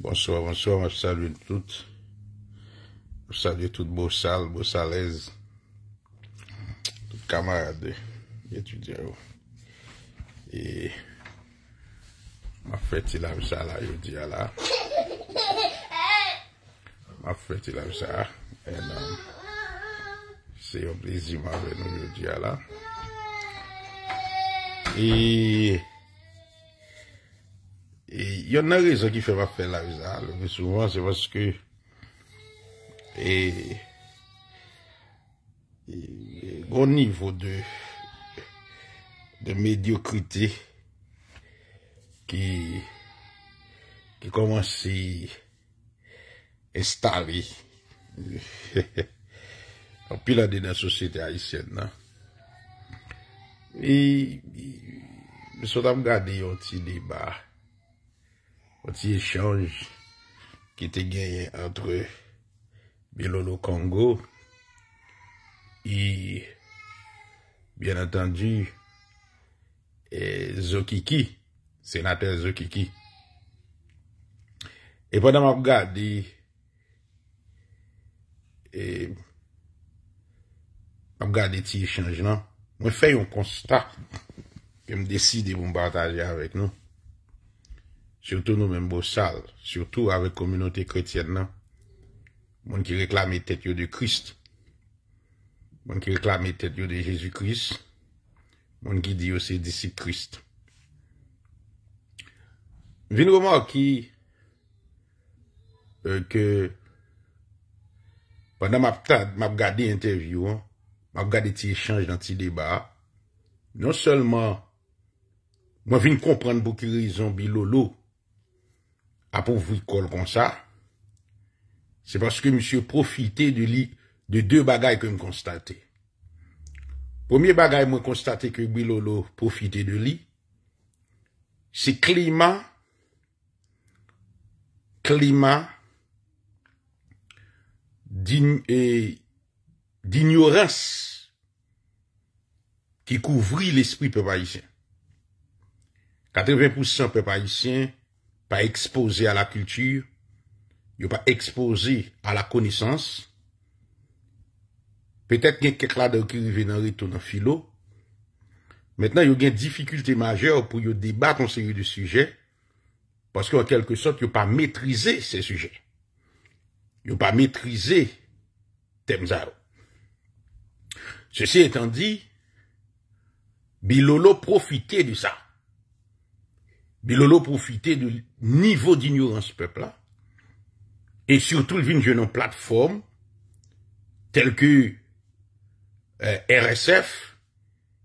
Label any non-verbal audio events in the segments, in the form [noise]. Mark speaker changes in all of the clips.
Speaker 1: Bonswa, bonswa, m ap salwen tout. M ap salwen tout bousal, bousalez. Tout kamarade, yetu diyo. E, m ap feti la msa la, yo diya la. M ap feti la msa la, enan. Se yo blizi ma venon, yo diya la. E, e, E, yon nan rezon ki fè wap fè la vizal. Souman se baske e yon e, nivou de de mediokrite ki ki koman se instale [laughs] anpilade nan sosyete a isen nan. E me e, sotam gade yon ti liba O tiye chanj ki te genyen antre Belolo Kongo I, byen attendu, eh, Zokiki, senater Zokiki E podan ap gade, eh, ap gade tiye chanj nan Mwen fè yon konsta ke m deside pou m bataje avèk nou Surtou nou men bousal, Surtou avek komunote kretyen non? nan, Moun ki reklam etet yo de Krist, Moun ki reklam etet yo de Jezu Krist, Moun ki di yo se disi Krist. Vin wouman ki, Eke, euh, Pwanda map tad, map gade interviyon, Map gade ti echanj nan ti deba, Non selman, Moun vin kompran pou ki rezon bi lolo, à pauvre comme ça, c'est parce que monsieur profitait de, lit de deux bagailles que me constaté. Premier bagaille, moi constaté que Bilolo profitait de lit. c'est climat, climat d'ignorance qui couvrit l'esprit peuple haïtien. 80% peuple haïtien pas exposé à la culture, a pas exposé à la connaissance. Peut-être qu'il y a quelques là qui dans le philo. Maintenant, il y a une difficulté majeure pour débattre en série de sujets parce qu'en quelque sorte, n'y a pas maîtrisé ces sujets. n'y a pas maîtrisé thème. Ceci étant dit, Bilolo profitait de ça. Bilolo profitait de Niveau d'ignorance peuple-là, et surtout le vin jenon plateforme, tel que euh, RSF,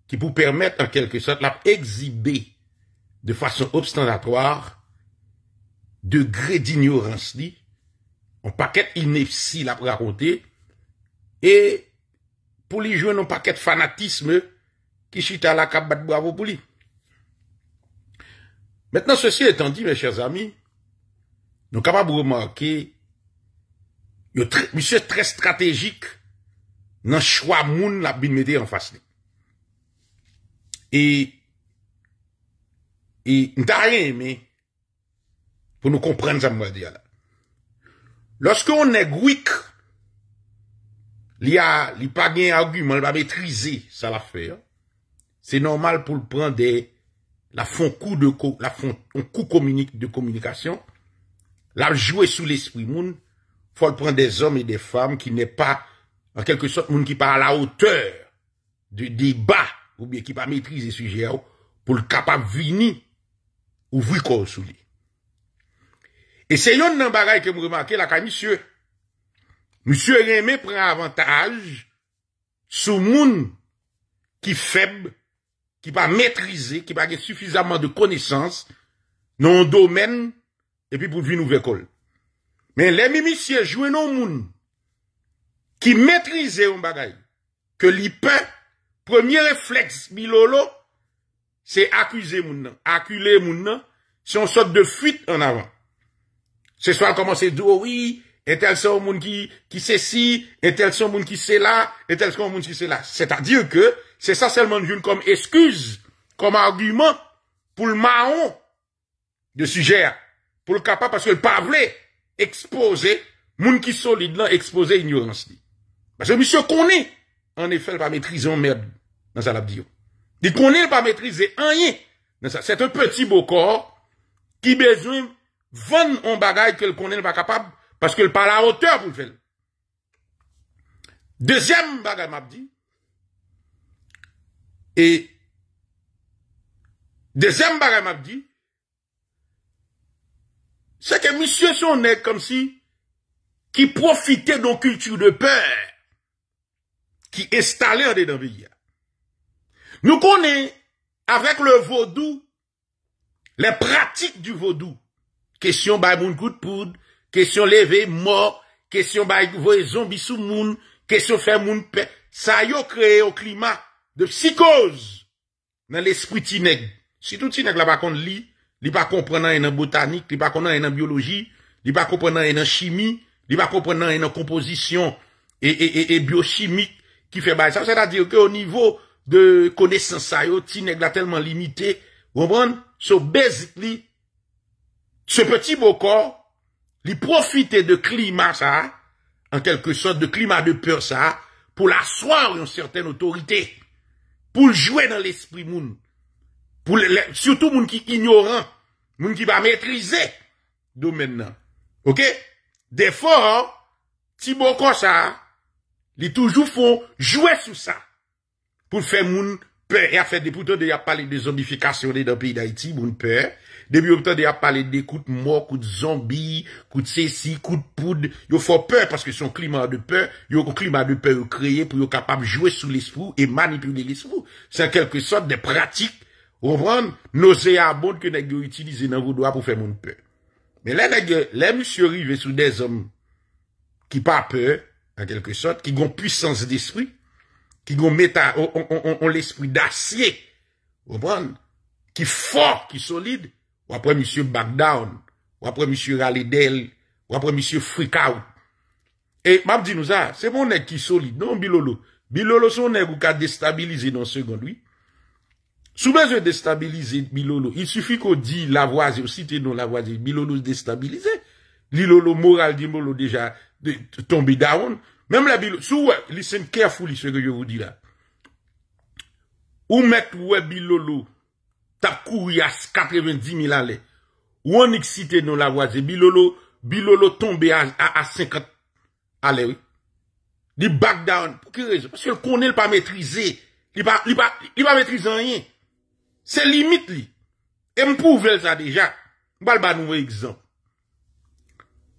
Speaker 1: qui vous permette en quelque sorte la exhiber de façon obstinatoire degré d'ignorance dit en paquet inefficace la raconter et pour les jouer paquet paquet fanatisme fanatisme suit à la cabane de bravo pour lui. Maintenant, ceci étant dit, mes chers amis, nous sommes capables de remarquer monsieur très stratégique dans le choix moun la bin en face. Et, et, n'avons rien mais pour nous comprendre ça, moi, dire là. Lorsqu'on est weak, il y a, il pas gain argument, il va maîtriser ça l'affaire. C'est normal pour le prendre des la font coup de la font un coup communique de communication la jouer sous l'esprit moun faut prendre des hommes et des femmes qui n'est pas en quelque sorte moun qui pas à la hauteur du débat ou bien qui pas maîtriser sujet pour le capable venir ou corps sous lui et c'est yon nan que vous remarquez là quand monsieur monsieur Rémé prend avantage sous moun qui faible qui pas maîtrisé, qui pas suffisamment de connaissances dans un domaine, et puis pour une nouvelle école. Mais les mimiciers jouent non monde qui maîtrisent un bagaille, que l'IPE, premier réflexe milolo, c'est accuser moun acculer moun c'est une sorte de fuite en avant. C'est soit commencer à oh oui, et tel sont monde qui, qui sait ci, et tel sont monde qui sait là, et tel sont monde qui c'est là. C'est-à-dire que c'est ça seulement une comme excuse, comme argument pour le marron de sujet, pour le capable, parce que le parler exposé, monde qui solide là, exposer ignorance. Parce que monsieur connaît, en effet, pas maîtriser merde dans sa labdio. Il connaît pas maîtriser rien dans ça. C'est un petit beau corps qui besoin vendre un bagage le connaît pas capable parce qu'il parle à hauteur vous le faire. Deuxième bagage m'a dit. Et deuxième bagage m'a dit. C'est que monsieur son nés comme si qui profitait d'une culture de peur qui installait en dedans Nous connaissons avec le vaudou les pratiques du vaudou. Question by moun Kèsyon leve, mor, kèsyon bayi kouvo e zombi sou moun, kèsyon fe moun pe. Sa yo kreye o klima de psikoz nan l'esprit ti neg. Si tout ti neg la bakon li, li pa komprenan enan botanik, li pa komprenan enan biologi, li pa komprenan enan chimik, li pa komprenan enan kompozisyon e, e, e, e biochimik ki fe bayi. Sa yo kreye o niveau de kone san sa yo, ti neg la telman limite. Vobran, so basically, se peti bo kor... Il profite de climat, ça, en quelque sorte, de climat de peur ça, pour l'asseoir une certaine autorité, pour jouer dans l'esprit moun, pour le, surtout moun qui ignorant, moun qui va maîtriser d'où maintenant. Ok? Des si bon ça, ça, toujours toujours jouer jouer ça, ça, pour faire moun peur, y a faire des poutons, de a pas de zombification dans le pays d'Haïti, moun peur, depuis le temps, a parlé des coups de mort, coups de zombies, coups de ceci, coups de poudre. Ils font peur parce que son climat de peur, ils ont un climat de peur créé pour être capable de jouer sous l'esprit et manipuler l'esprit. C'est en quelque sorte des pratiques, vous comprenez, nauséabondes que nous utilisé dans vos doigts pour faire mon peur. Mais là, les monsieur arrivent sur des hommes qui pas peur, en quelque sorte, qui ont puissance d'esprit, qui ont méta, ont, l'esprit d'acier, vous comprenez, qui fort, qui solide, ou après monsieur Backdown, ou après monsieur Ralidel, ou après monsieur Out, Et m'a dit nous ça, c'est mon nèg qui solide, non Bilolo. Bilolo son nèg ou ka déstabilisé dans seconde lui. Sous besoin déstabiliser Bilolo, il suffit qu'on dit la voisine, cité non la voisine, Bilolo déstabilisé. Lilolo moral de molo déjà tombé down. Même la Bilolo, sous listen carefully ce que je vous dis là. Où mettre ouais Bilolo tap kou yas 90.000 alè. Ou an ek site nou la waze. Bi lolo, bi lolo tombe a 50.000 alè. Di back down. Pou ki reze? Pou se konen l pa metrize. Li pa metrize an yen. Se limit li. E m pou vel sa deja. M pa l ban nou ek zan.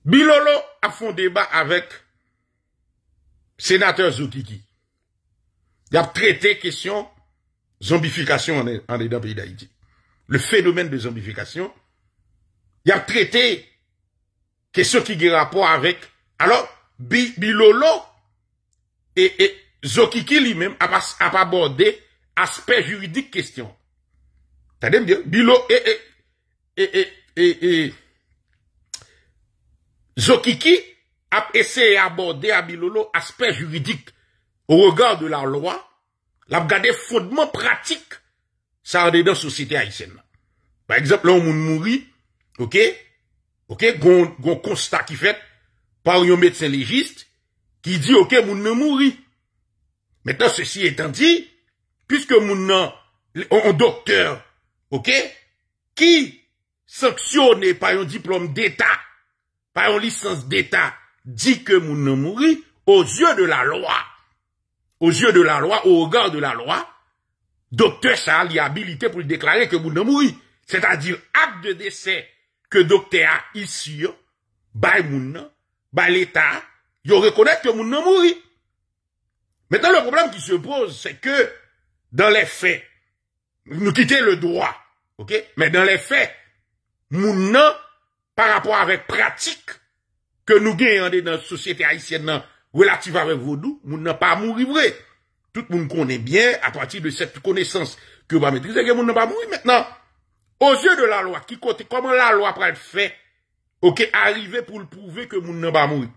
Speaker 1: Bi lolo ap fonde ba avèk senateur Zoukiki. Di ap trete kèsyon zombification en est, le pays d'Haïti. Le phénomène de zombification, il a traité question qui a rapport avec, alors, Bilolo et, et Zokiki lui-même a pas, a abordé aspect juridique question. T'as bien, Bilolo et, et, et, et, Zokiki a essayé d'aborder à Bilolo aspect juridique au regard de la loi la ap gade fondman pratik sa ade dan sosite a isenman. Par ekseple, loun moun mouri, ok, ok, goun konsta ki fet par yon metse legist ki di, ok, moun moun mouri. Metan, sosi etan di, piske moun nan, an doktor, ok, ki saksyonen par yon diplom d'Etat, par yon lisans d'Etat, di ke moun mouri, au zye de la loa, aux yeux de la loi, au regard de la loi, docteur Charles a habilité pour déclarer que vous ne C'est-à-dire, acte de décès que docteur a issu by moun, l'État, il reconnaît que moun Maintenant, le problème qui se pose, c'est que, dans les faits, nous quittons le droit, ok? Mais dans les faits, Mouna, par rapport avec pratique que nous gagnons dans la société haïtienne, relative avec vaudou, moun n'a pas mourir vrai. Tout moun connaît bien à partir de cette connaissance que va maîtriser que moun n'a pas mourir maintenant. Aux yeux de la loi, qui côté comment la loi pral le faire OK, arriver pour le prouver que moun n'a pas mourir.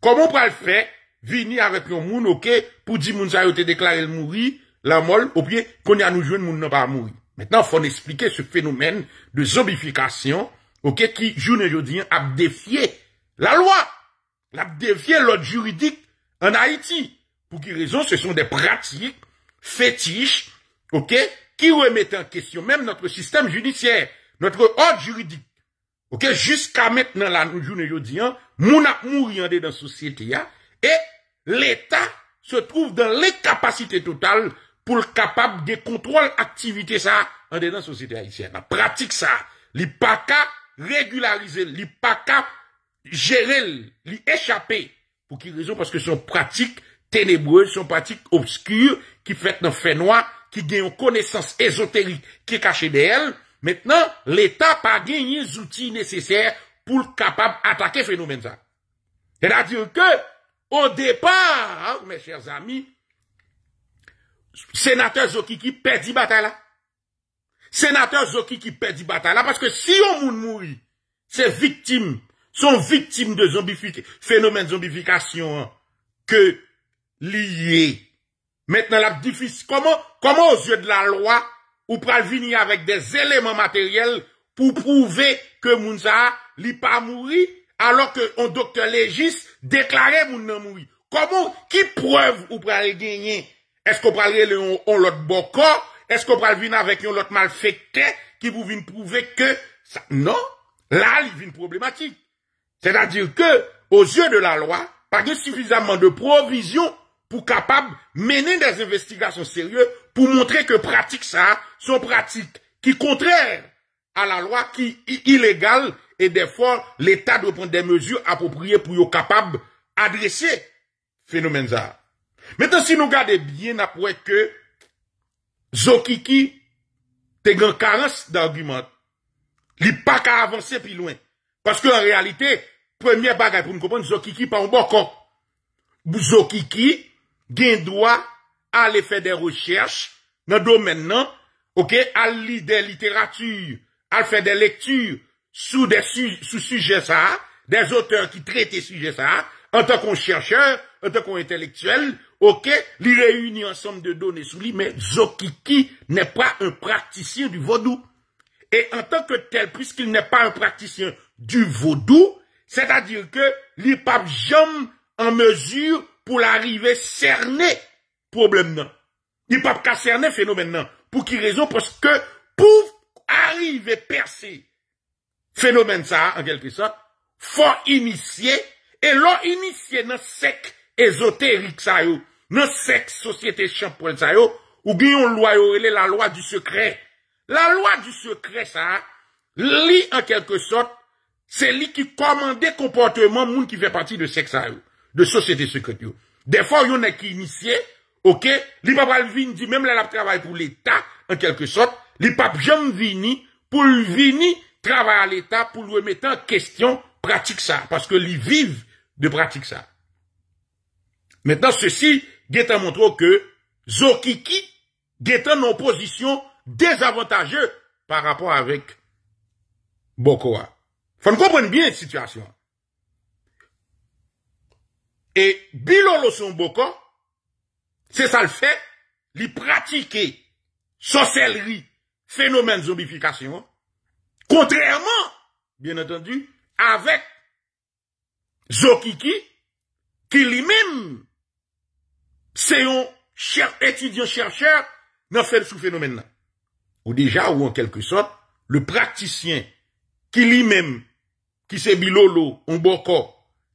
Speaker 1: Comment pral le faire venir avec un moun OK pour dire moun ça été déclaré le mourir, la molle ou bien qu'on a nous joindre moun n'a pas mourir. Maintenant, faut expliquer ce phénomène de zombification OK qui ne et a défié la loi l'a dévié l'ordre juridique en Haïti. Pour quelle raison? Ce sont des pratiques fétiches, ok, qui remettent en question même notre système judiciaire, notre ordre juridique. Ok, jusqu'à maintenant, nous, journée aujourd'hui, nous mon a mouru dans la société, hein, et l'État se trouve dans l'incapacité totale pour le capable de contrôler l'activité ça, en dedans la société haïtienne. La pratique ça, l'IPACA régulariser, l'IPACA gérer, lui échapper. Pour qui raison? Parce que son pratique ténébreuse, son pratique obscure, qui fait un fait noir, qui gagne une connaissance ésotérique qui est cachée d'elle. Maintenant, l'État pas gagné les outils nécessaires pour capable attaquer le phénomène ça. C'est-à-dire que, au départ, mes chers amis, sénateur qui perdit bataille là. Sénateur qui perdit bataille là, parce que si on moun mourit, c'est victime Son viktim de zombifik, fenomen zombifikasyon an. Ke liye. Met nan la difis, koman, koman ou zye de la lwa, ou pral vini avèk de zélémen materyel pou prouve ke mounsa li pa mouri, alò ke an doktor legis deklare moun nan mouri. Koman, ki preuve ou pral genye? Esk ou pral vini an lot bokan? Esk ou pral vini avèk yon lot mal fèkè ki pou vini prouve ke sa? Non, la li vini problematik. C'est-à-dire que, aux yeux de la loi, pari suffisamment de provision pou kapab mener des investigations sérieux pou montre que pratik sa, son pratik, ki kontrèr a la loi ki ilégal et defo l'état de prendre des mesures apopriées pou yo kapab adreser phénomènes a. Mètè si nou gade bien, na pou et ke Zoukiki tegan karense d'argument li pa ka avanse pi louen. Paske en réalité, Premier bagay pour me comprendre, Zokiki pa un Zokiki gagne droit à des des recherches, le domaine non. ok, des littératures, à littératures, des lectures des des su sous sujets ça, des auteurs qui traitent sujets ça, en tant qu'on chercheur, en tant qu'on intellectuel, ok, li réunit ensemble de données, sous lui. Mais Zokiki n'est pas un praticien du vaudou, Et en tant que tel, puisqu'il n'est pas un praticien du vaudou, C'est-à-dire que l'il pape jam en mesure pou l'arive cerner problem nan. Il pape ka cerner fenomen nan pou ki rezon pou skè pouv arrive perse. Fenomen sa, en kelke sot, fò initye, e lò initye nan sek ezoterik sa yo, nan sek sosyete chanpoun sa yo, ou gè yon loyo, e lè la loya du sekre. La loya du sekre sa, li en kelke sot, Se li ki komande kompote man moun ki fe pati de seks a yo. De sosete sekret yo. De fwa yon a ki inisye. Ok. Li papal vini di menm la lap travay pou l'Etat. En kelke sot. Li pap jom vini pou vini travay a l'Etat pou lwem etan kestyon pratik sa. Paske li viv de pratik sa. Metan se si getan montro ke. Zoukiki getan nan posisyon dezavantaje par rapport avek Bokoa. Faut comprendre bien la situation. Et Bilolo Somboko, c'est ça le fait, il pratiquer sorcellerie, phénomène zombification, contrairement, bien entendu, avec Zokiki, qui lui-même, c'est un cher, étudiant-chercheur dans ce phénomène-là. Ou déjà, ou en quelque sorte, le praticien qui lui-même Ki se bi lolo ou mboko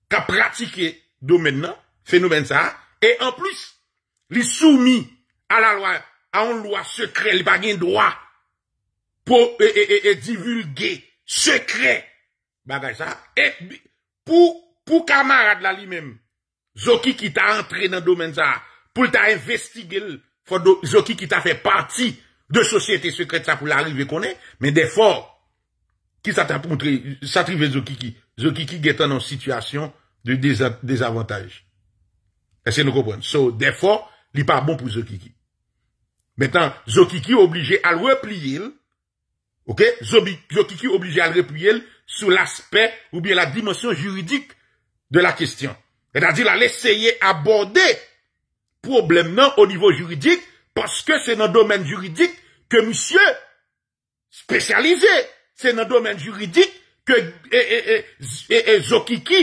Speaker 1: Ka pratike domen nan Fenomen sa E an plus li soumi A la loa, a un loa sekre Li bagen doa Po e, e, e, e divulge Sekre Pou kamarad la li men Zoki ki ta entre nan domen sa Pou ta investigel Fon do zoki ki ta fe parti De sosyete sekre Men defo ça ça ta ça t'a trive Zokiki. Zokiki est en situation de désavantage. Est-ce que nous comprenons? So, il n'est pas bon pour Zokiki. Maintenant, Zokiki obligé à le replier, ok, Zokiki obligé à le replier sur l'aspect ou bien la dimension juridique de la question à à à essayer d'aborder le problème au niveau juridique parce que c'est dans le domaine juridique que monsieur spécialisé Se nan domen juridik ke e zokiki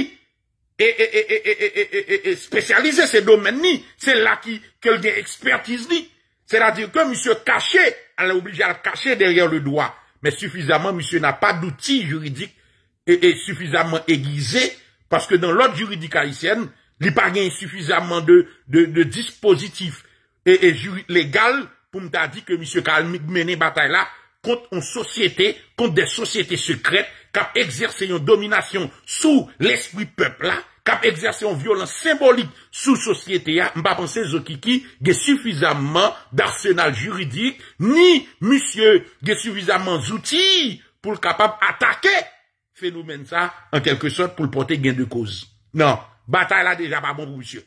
Speaker 1: e spesyalize se domen ni. Se la ki kel de ekspertise ni. Se la dire ke msye kache, an la oblige a kache deryon le doa. Men sufizaman msye nan pa douti juridik e sufizaman egize. Paske nan lot juridik ayisyen, li pa gen sufizaman de dispositif. E juridik legal pou mta di ke msye kalmik mene batay la. contre une société, contre des sociétés secrètes, qui exercent une domination sous l'esprit peuple qui exercent une violence symbolique sous société pense pas que qui a suffisamment d'arsenal juridique, ni monsieur a suffisamment d'outils pour le capable attaquer phénomène ça, en quelque sorte, pour le porter gain de cause. Non. Bataille là déjà pas bon pour monsieur.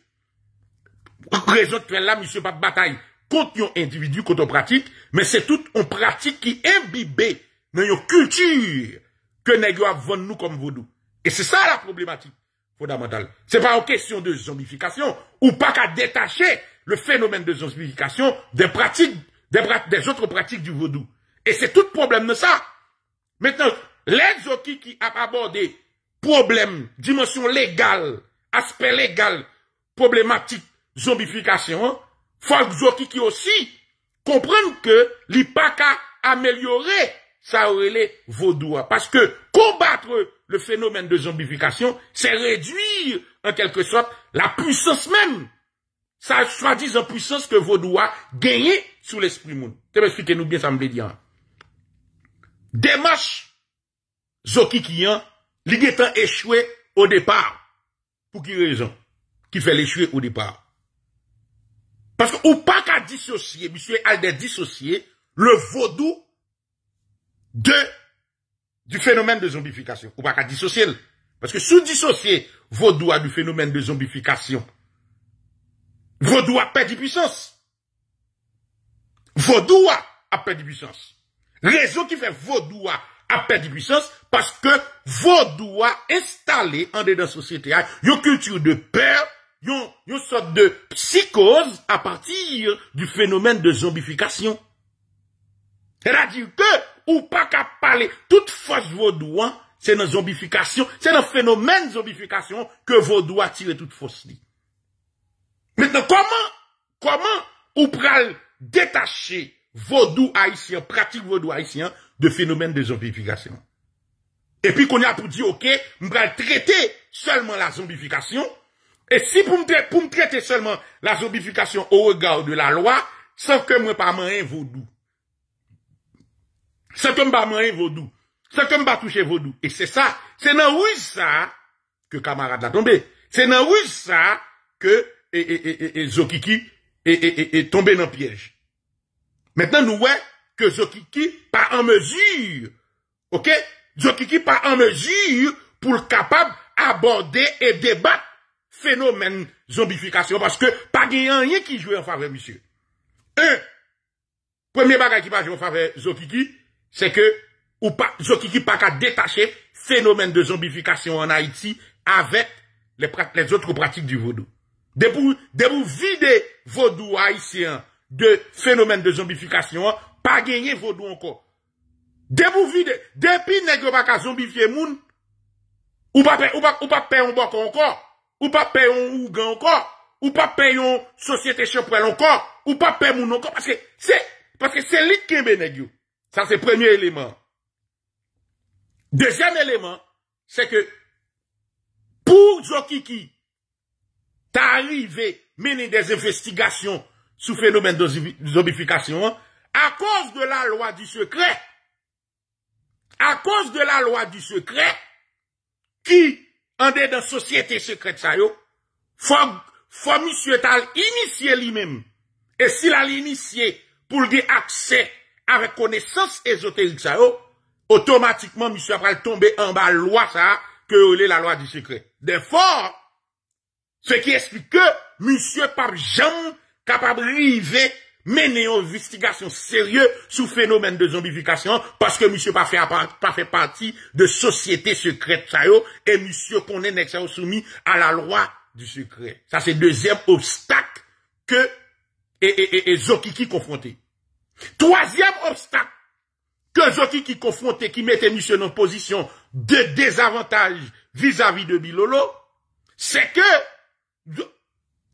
Speaker 1: Raison de là, monsieur pas bataille contre individu, contre pratique, mais c'est toute une pratique qui est imbibée dans une culture que nous avons nous comme vaudou. Et c'est ça la problématique fondamentale. C'est pas une question de zombification ou pas qu'à détacher le phénomène de zombification des pratiques, des, autres pratiques du vaudou. Et c'est tout problème de ça. Maintenant, les qui qui a abordé problème, dimension légale, aspect légal, problématique, zombification, faut que qui aussi comprenne que li a amélioré améliorer Vaudoua. parce que combattre le phénomène de zombification c'est réduire en quelque sorte la puissance même ça soit disant puissance que vaudois gagner sous l'esprit monde tu m'expliquer nous bien ça me dit démarche zoki qui en échoué au départ pour qui raison qui fait l'échouer au départ parce que ou pas qu'à dissocier, monsieur Alder dissocier le vaudou de, du phénomène de zombification. Ou pas qu'à dissocier. Parce que sous dissocier vaudou à du phénomène de zombification, vaudou a perdu puissance. Vaudou a perdu puissance. Raison qui fait vaudou a perdu puissance parce que vaudou a installé en dedans société une culture de peur une sorte de psychose à partir du phénomène de zombification. C'est-à-dire que, ou pas qu'à parler, toute force vos c'est dans zombification, c'est dans phénomène de zombification que vos doigts tirent toute force. Maintenant, comment, comment, ou pral détacher vaudou haïtien, pratique vaudou haïtien, de phénomène de zombification. Et puis qu'on y a pour dire, ok, on va traiter seulement la zombification, et si pour me, pour traiter seulement la zombification au regard de la loi, sans que moi pas un vaudou. Sans que moi pas manger vaudou. Sans que moi pas toucher vaudou. Et c'est ça, c'est dans oui ça que camarade a tombé. C'est dans oui ça que Zokiki est tombé dans le piège. Maintenant, nous voyons que Zokiki pas en mesure, ok? Zokiki pas en mesure pour capable aborder et débattre phénomène zombification parce que pas rien qui joue en faveur monsieur. Un premier bagage qui va jouer en faveur Zokiki, c'est que ou pas Zokiki pas qu'à détacher phénomène de zombification en Haïti avec les, autres pratiques du vaudou. De vous, de vous vider vaudou haïtien de phénomène de zombification, pas gagner vaudou encore. De vous vider, depuis n'est-ce pas qu'à zombifier moun, ou pas ou pas ou pas encore ou pas payons ou ougan encore, ou pas payer société champrelle encore, ou pas payer encore, parce que c'est, parce que c'est qui est Ça, c'est premier élément. Deuxième élément, c'est que, pour Zokiki, t'as arrivé, mener des investigations sous phénomène de zombification, hein, à cause de la loi du secret, à cause de la loi du secret, qui en dedans société secrète ça yo faut faut monsieur tal initier lui-même et s'il a l'initié pour lui accès à connaissance ésotérique ça est, automatiquement monsieur va tomber en bas loi ça que est la loi du secret des fort ce qui explique que monsieur pas jamais capable de mener une investigation sérieuse sur le phénomène de zombification parce que monsieur pas fait, pas fait partie de société secrète ça et monsieur connaît n'est soumis à la loi du secret. Ça c'est deuxième obstacle que et, et, et, Zokiki confronté. Troisième obstacle que Zokiki confronté qui mettait monsieur dans position de désavantage vis-à-vis de Bilolo, c'est que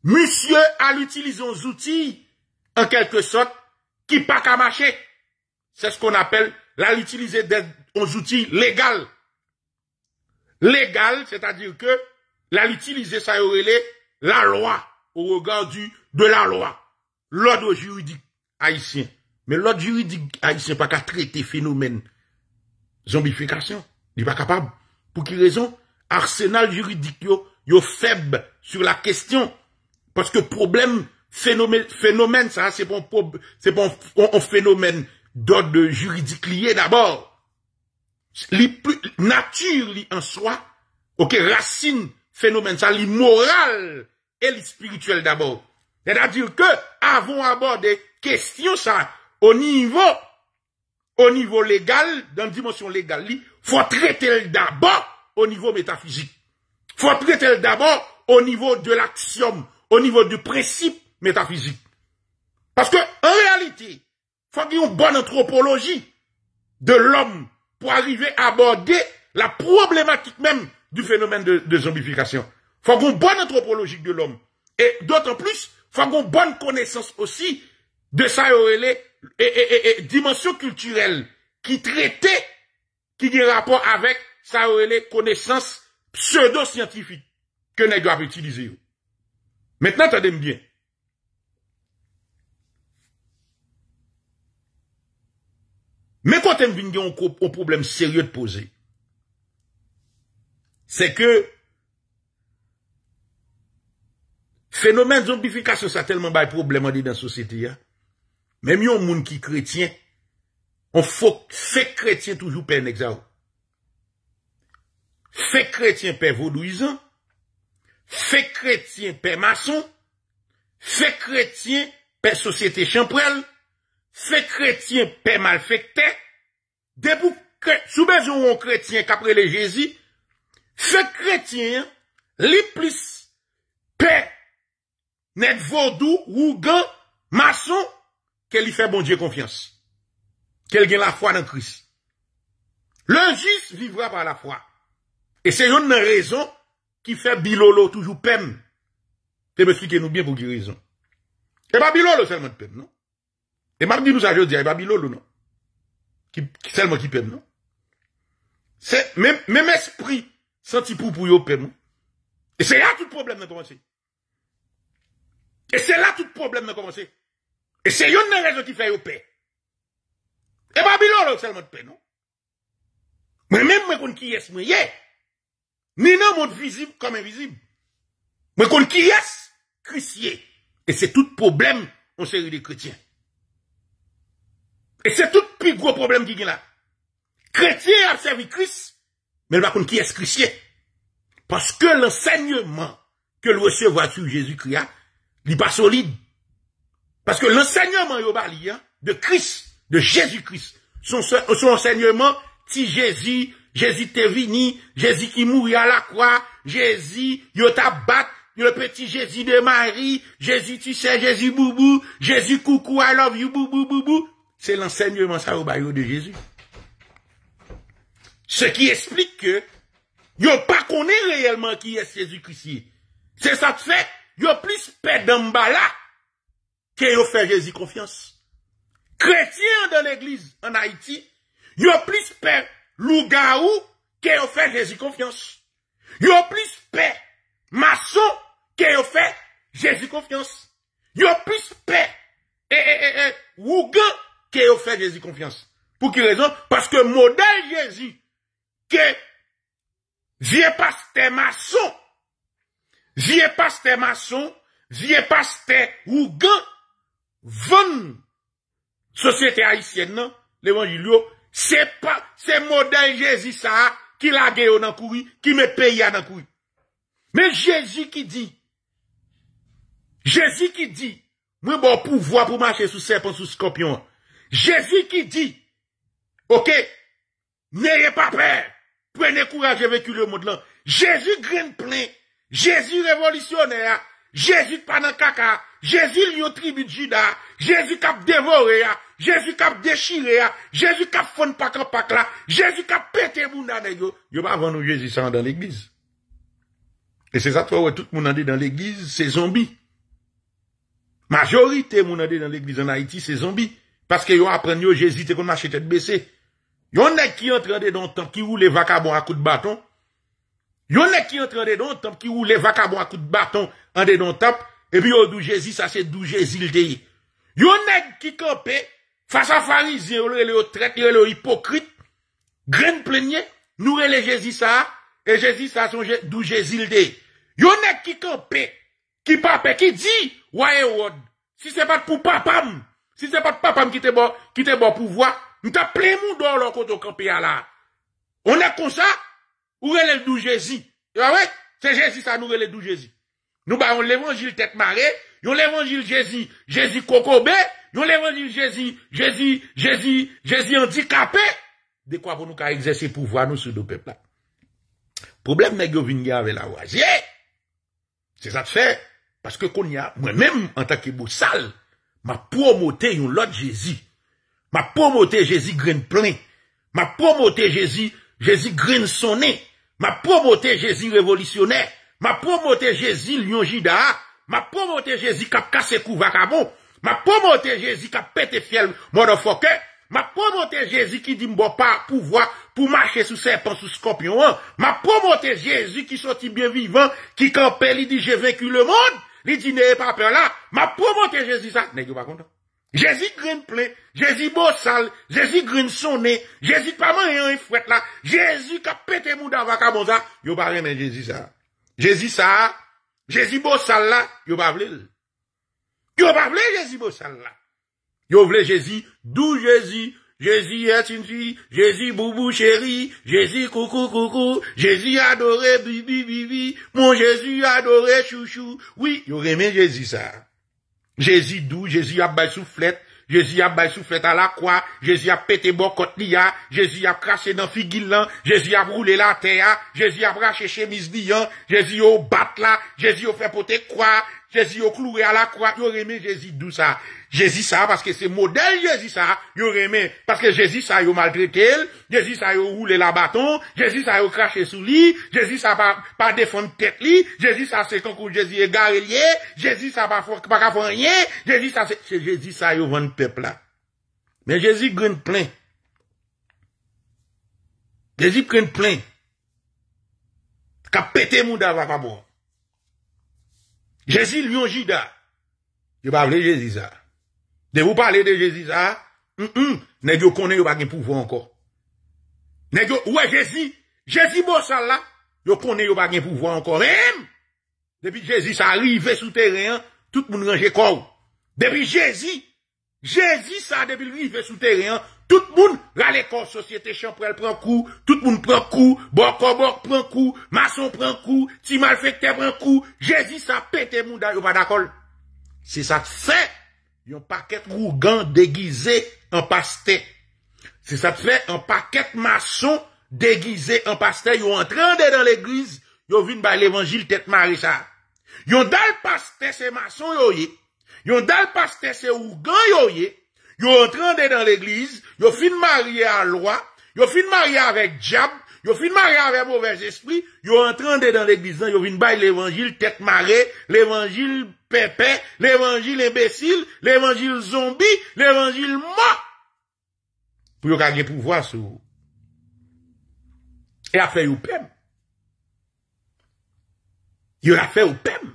Speaker 1: monsieur a l'utilisation des outils en quelque sorte, qui pas qu'à marcher. C'est ce qu'on appelle l'utiliser l'utiliser des outils légaux. Légal, c'est-à-dire que l'utiliser ça ça aurait la loi au regard du de la loi, l'ordre juridique haïtien. Mais l'ordre juridique haïtien pas qu'à traiter phénomène zombification, il pas capable. Pour quelle raison Arsenal juridique yo, faible sur la question parce que problème Phénomène, phénomène ça, c'est bon, c'est bon, un phénomène d'ordre juridique lié d'abord. nature li en soi, ok, racine, phénomène ça, l'immoral et le spirituel d'abord. C'est-à-dire que, avant des questions, ça, au niveau, au niveau légal, dans dimension légale, il faut traiter d'abord au niveau métaphysique. Faut traiter d'abord au niveau de l'axiome, au niveau du principe métaphysique. Parce que, en réalité, faut qu'il y ait une bonne anthropologie de l'homme pour arriver à aborder la problématique même du phénomène de, zombification. zombification. Faut qu'il une bonne anthropologie de l'homme. Et d'autant plus, faut qu'il une bonne connaissance aussi de sa et, et, et, dimension culturelle qui traitait, qui a rapport avec sa connaissance pseudo-scientifique que nous avons utiliser. Maintenant, t'as bien. Mais quand on vient un problème sérieux de poser, c'est que phénomène de ça a tellement de problèmes dans la société. Hein? Même yon monde qui chrétien, on faut fait chrétien toujours père exemple. Fait chrétien père vaudouisan. Fait chrétien père maçon. Fait chrétien père société champrelle c'est chrétien paix des Debout, sous besoin un chrétien qu'après les Jésus, ces chrétien, les plus paix, net vaudou, rougan, maçon, qu'elle y fait bon Dieu confiance. Qu'elle gagne la foi dans Christ. Le juste vivra par la foi. Et c'est une raison qui fait bilolo toujours pème. c'est qui nous bien pour qui raison. Et pas bilolo seulement de pème, non? Et mardi nous ça je dis pas non. Qui, seulement qui peine non. C'est même même esprit senti pour pour yo non Et c'est là tout problème de commencer. Et c'est là tout problème de commencer. Et c'est une raison qui fait au paix. Et c'est le seulement de paix non. Mais même moi qui est moi hier. Ni non monde visible comme invisible. moi qu'on qui est, Et c'est tout problème, on série des chrétiens. Et c'est tout plus gros problème qui est là. Chrétien a servi Christ, mais pas qui qui est chrétien. Parce que l'enseignement que le voit sur Jésus il n'est pas solide. Parce que l'enseignement hein, de Christ, de Jésus christ son, enseignement si Jésus, Jésus t'est venu, Jésus qui mourit à la croix, Jésus il ta battu, le petit Jésus de Marie, Jésus tu sais, Jésus boubou, Jésus coucou, I love you, boubou, boubou, c'est l'enseignement ça de Jésus. Ce qui explique que yo pas connu réellement qui est Jésus-Christ. C'est ça qui fait, y'a plus paix d'ambala que yo fait Jésus confiance. Chrétien dans l'église en Haïti, yo plus paix lougaou que yo fait Jésus confiance. Yo plus paix maçon que yo fait Jésus confiance. Yo plus paix et, et, ke yo fè Jési konfians. Pou ki rezon, paske modèl Jési, ke, jye non? pas te mason, jye pas te mason, jye pas te ougan, ven, sosete haïsyen nan, l'évangilio, se pa, se modèl Jési sa, ki la geyo nan koui, ki me peya nan koui. Me Jési ki di, Jési ki di, mwen bon pou vwa, pou mâche sou sepon, sou skopyon an, Jésus qui dit, ok, n'ayez pas peur, prenez courage et vécu le monde là. Jésus green plein, Jésus révolutionnaire, Jésus panacaca, Jésus lion tribu de Juda, Jésus cap dévoré, Jésus cap déchiré, Jésus cap fon pas en pas là, Jésus cap pété mounane yo. Yo pas avant nous Jésus sans dans l'église. Et c'est ça toi ouais tout monde dans l'église, c'est zombie. Majorité monde dans l'église en Haïti, c'est zombie. Paske yon apren yon jezite kon manche tete bese. Yon neg ki entran de don tap ki ou le vakabon akou de baton. Yon neg ki entran de don tap ki ou le vakabon akou de baton. Ande don tap. Ebi yo dou jezite sa se dou jezite. Yon neg ki kope. Fasa farize. Yon le le o trete. Yon le le o hipokrite. Gren plenye. Nure le jezite sa. E jezite sa son dou jezite. Yon neg ki kope. Ki pape. Ki di. Woye wod. Si se pat pou papam. Si se pa pa pa m ki te bo pouvoi, nou ta ple moun do lò koto kampi ya la. Onè kon sa, ou re lèdou jési. Ewa wè, se jési sa nou re lèdou jési. Nou ba yon levon jil tèt mare, yon levon jil jési, jési kokobe, yon levon jil jési, jési, jési, jési handikapè. Dè kwa bon nou ka egzèsi pouvoi nou sou do pepla. Problem mè gyo vinyave la wazye, se sa tse, paske kon yon mè mèm anta ki bou sal, Ma pwomote yon lot Jezi. Ma pwomote Jezi gren plen. Ma pwomote Jezi gren sonen. Ma pwomote Jezi revolisyonen. Ma pwomote Jezi lyonji da ha. Ma pwomote Jezi kap kasekou vakabo. Ma pwomote Jezi kap pete fiel morofoke. Ma pwomote Jezi ki dimbo pa pou vwa pou mache sou sepan sou skopyon an. Ma pwomote Jezi ki soti byen vivan ki kan peli di je veku le moun. li di ne e pa pe la, ma pou mante Jezi sa, ne yo pa konta. Jezi grin plen, Jezi bo sal, Jezi grin son ne, Jezi pa man yon yon fwet la, Jezi ka pete mou da wakamon za, yo pa rin men Jezi sa. Jezi sa, Jezi bo sal la, yo pa vle. Yo pa vle Jezi bo sal la. Yo vle Jezi, dou Jezi, Jésus est une fille, Jésus boubou chéri, Jésus coucou coucou, Jésus adoré bibi bibi, mon Jésus adoré chouchou. Oui, aurait aimé Jésus ça. Jésus doux, Jésus a soufflette, Jésus a bail soufflette à la croix, Jésus a pété bon a Jésus a craché dans là. Jésus a brûlé la terre, Jésus a braché chemise liant, Jésus au battu là, Jésus a fait poter croix, Jésus a cloué à la croix, il aimé Jésus doux ça. Jezi sa, paske se model jezi sa, yo reme, paske jezi sa yo maltre tel, jezi sa yo oule la baton, jezi sa yo krashe sou li, jezi sa pa defon tet li, jezi sa se konkou jezi e gare liye, jezi sa pa kafon yye, jezi sa yo van pepla. Men jezi gren plen. Jezi gren plen. Ka pete mou da wakabon. Jezi lyon jida. Yo pa vle jezi sa. de vou pale de Jezi sa, nè di yo konen yo bagen pouvo ankor. Nè di yo, wè Jezi, Jezi bo sal la, yo konen yo bagen pouvo ankor. Mèm, debi Jezi sa rive sou teren, tout moun ranje kou. Depi Jezi, Jezi sa debi rive sou teren, tout moun, rale kou, sosietè chanprel pran kou, tout moun pran kou, bok obok pran kou, mason pran kou, ti mal fèk te pran kou, Jezi sa pète moun da yo bagen pouvo ankor. Se sa sep, yon paquet rougan déguisé en pasteur. Si ça te Y paquet maçon déguisé en dans l'église. yon entrande dans l'église, yon vin l'évangile tête tet ça. Yon dal paste maçon mason yé. yon dal pasteur c'est rougan yé. yon entrande dans l'église, yon fin marié à loi, yon fin marié avec djab, Yo fin mare avem ouvej espri, yo entran de dan ekbizan, yo vin bay l'evangil tekmare, l'evangil pepe, l'evangil embesil, l'evangil zombi, l'evangil ma! Pou yo kage pouvoa sou. E afe oupem. Yo afe oupem.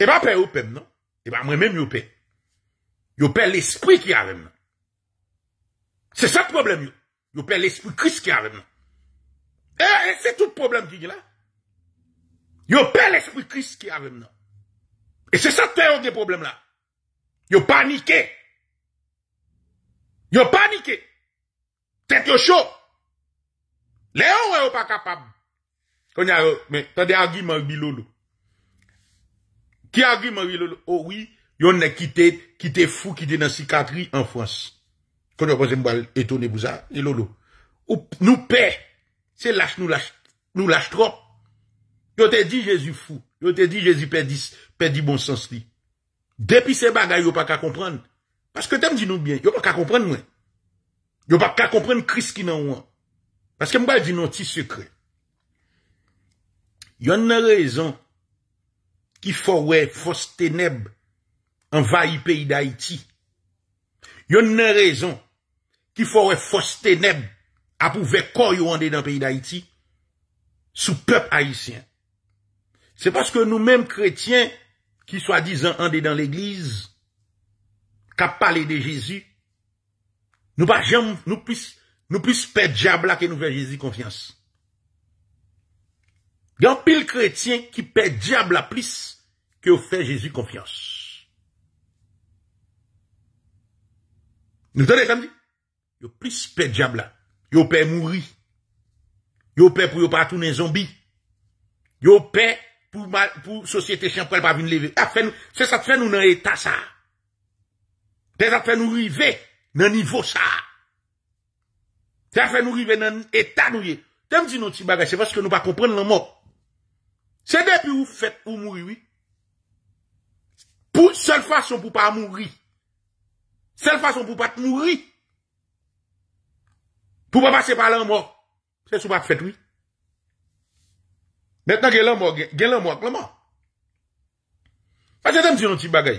Speaker 1: E ba afe oupem, non? E ba mwen men oupe. Yo pe l'espri ki avem. Se sa problem yo. Yo perd l'esprit Christ qui a avec nous. Eh, c'est tout le problème qui est là. Yo perd l'esprit Christ qui avec nous. Et c'est ça qui des problème là. Yo paniqué. Yo paniqué. Tête yo chaud. Léon ouais, yo pas capable. Euh, mais t'as des arguments bilolo. Qui argument bilolo? Oh oui, yo ne quitté, quitté fou, quitté dans cicatrice en France. Quand on un bal étonné pour ça, et lolo. Nous paix, c'est lâche, nous lâche, nous lâche trop. Yo te dit Jésus fou, yo te dit Jésus perdit, perdit bon sens li. Depuis ces bagages, yo pas qu'à comprendre. Parce que t'aimes dit nous bien, yo pas qu'à comprendre moi. Yo pas qu'à comprendre Christ qui n'en moi. Parce que m'ba dit non petit secret. Yon a raison qui faut ouais, force ténèbres envahit pays d'Haïti y a raison qu'il faut une force ténèbre à pouvoir dans le pays d'Haïti sous peuple haïtien. C'est parce que nous-mêmes chrétiens, qui soi-disant andé dans l'église, qui parler de Jésus, nous pas jamais, nous puisse, nous puisse perdre diable que nous fait Jésus confiance. Il y a pile chrétien qui perd diable plus que fait Jésus confiance. Yon pe mouri Yon pe pou yon patounen zombi Yon pe pou Sosyete chan pou el pa vin leve Se sa te fe nou nan etan sa Te sa te fe nou rive Nan nivou sa Se sa te fe nou rive nan etan nou ye Te m di nou ti bagay Se foske nou pa kompren nan mok Se depi ou fèt ou mouri Pou sel fason pou pa mouri Sel fason pou pa te nouri. Pou pa pase pa lan mò. Se sou pa te fetoui. Metna gen lan mò, gen lan mò, klamò. Ate tem ti yon ti bagay.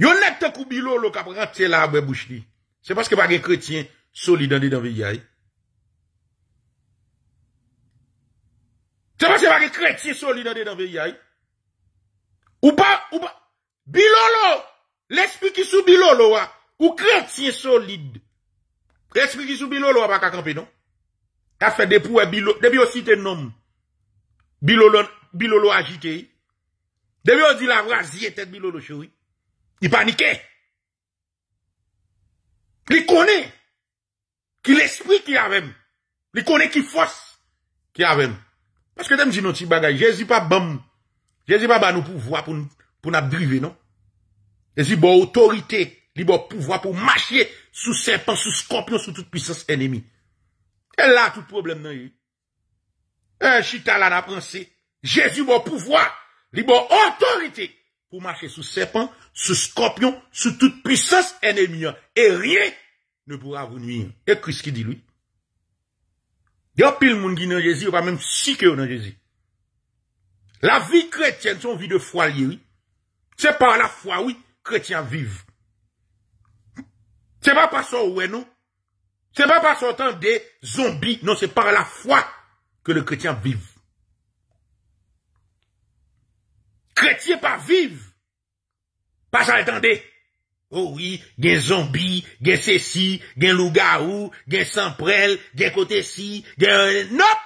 Speaker 1: Yon nek te koubi lò lò kap ran te lagwe bouch ni. Se paske bagay kretien soli dande dan ve yay. Se paske bagay kretien soli dande dan ve yay. Se paske bagay kretien soli dande dan ve yay. Ou pas, ou pas, bilolo, l'esprit qui sous bilolo, hein. ou chrétien solide. L'esprit qui sous bilolo, hein, pas qu'à camper, non? T'as fait des pouets bilolo, depuis aussi t'es nom. Bilolo, bilolo agité. Depuis on dit la rasier tête bilolo, chérie. Il panique. Il connaît qui l'esprit qui avait. Il connaît qui force qui avait. Parce que t'aimes dis non, petit bagage. Jésus pas bam. Je zi pa ba nou pouvoi pou na brive, non? Je zi bo autorite li bo pouvoi pou machye sou sepan, sou skopyon, sou tout puissance enemi. E la tout problem nan yon. E chita la nan pranse, je zi bo pouvoi, li bo autorite pou machye sou sepan, sou skopyon, sou tout puissance enemi. E rye ne pouwa vouni. E kris ki di luy. Yo pil moun gi nan jezi, yo pa men psike yo nan jezi. La vi kretyen son vi de fwa liwi, se par la fwa oui kretyen viv. Se pa pa sa ouwe nou, se pa pa sa otan de zombi, nou se par la fwa ke de kretyen viv. Kretye pa viv, pa sa otan de, oui, gen zombi, gen sesi, gen louga ou, gen samprel, gen kote si, gen not,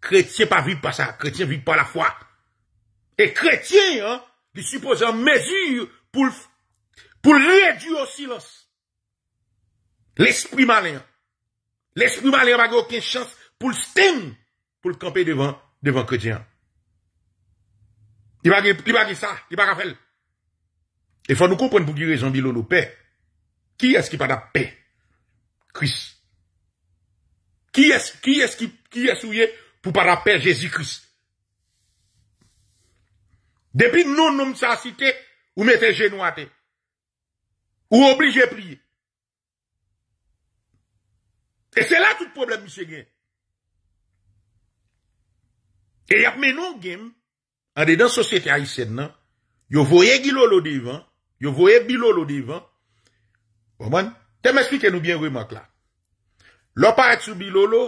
Speaker 1: Chrétien pas vivre par ça, chrétien vivent par la foi. Et chrétien, hein, il suppose en mesure pour, pour réduire au silence. L'esprit malin. L'esprit malin n'a aucune chance pour le stem, pour le camper devant, devant chrétien. Il va pas ça, il va faire. Il faut nous comprendre pour qui raison Bilo nous paix. Qui est-ce qui pas la paix? Christ. Qui est-ce, qui est-ce qui, qui est pou para pèr Jezikrist. Depi nou nou msasite, ou mète genou ate. Ou oblige priye. E se la tout problem, misye gen. E yapme nou gen, an de dan sosyete a isen non, nan, non, yo voye gilolo devan, yo voye bilolo devan, waman, bon, bon, temeski tenou bien wè mak la. Loparetsu bilolo,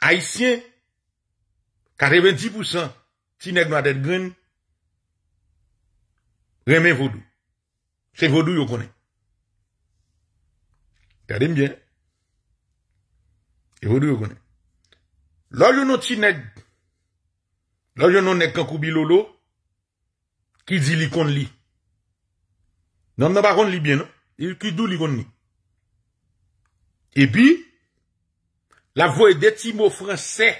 Speaker 1: Haitien, kare 20% ti neg nou adet gren, reme vodu. Se vodu yo konen. Kade mbyen. E vodu yo konen. Lòl yo nou ti neg, lòl yo nou neg kankoubi lolo, ki di li kon li. Nan nan pa kon li byen, non? ki di li kon li. E pi, la voye de ti mou franse,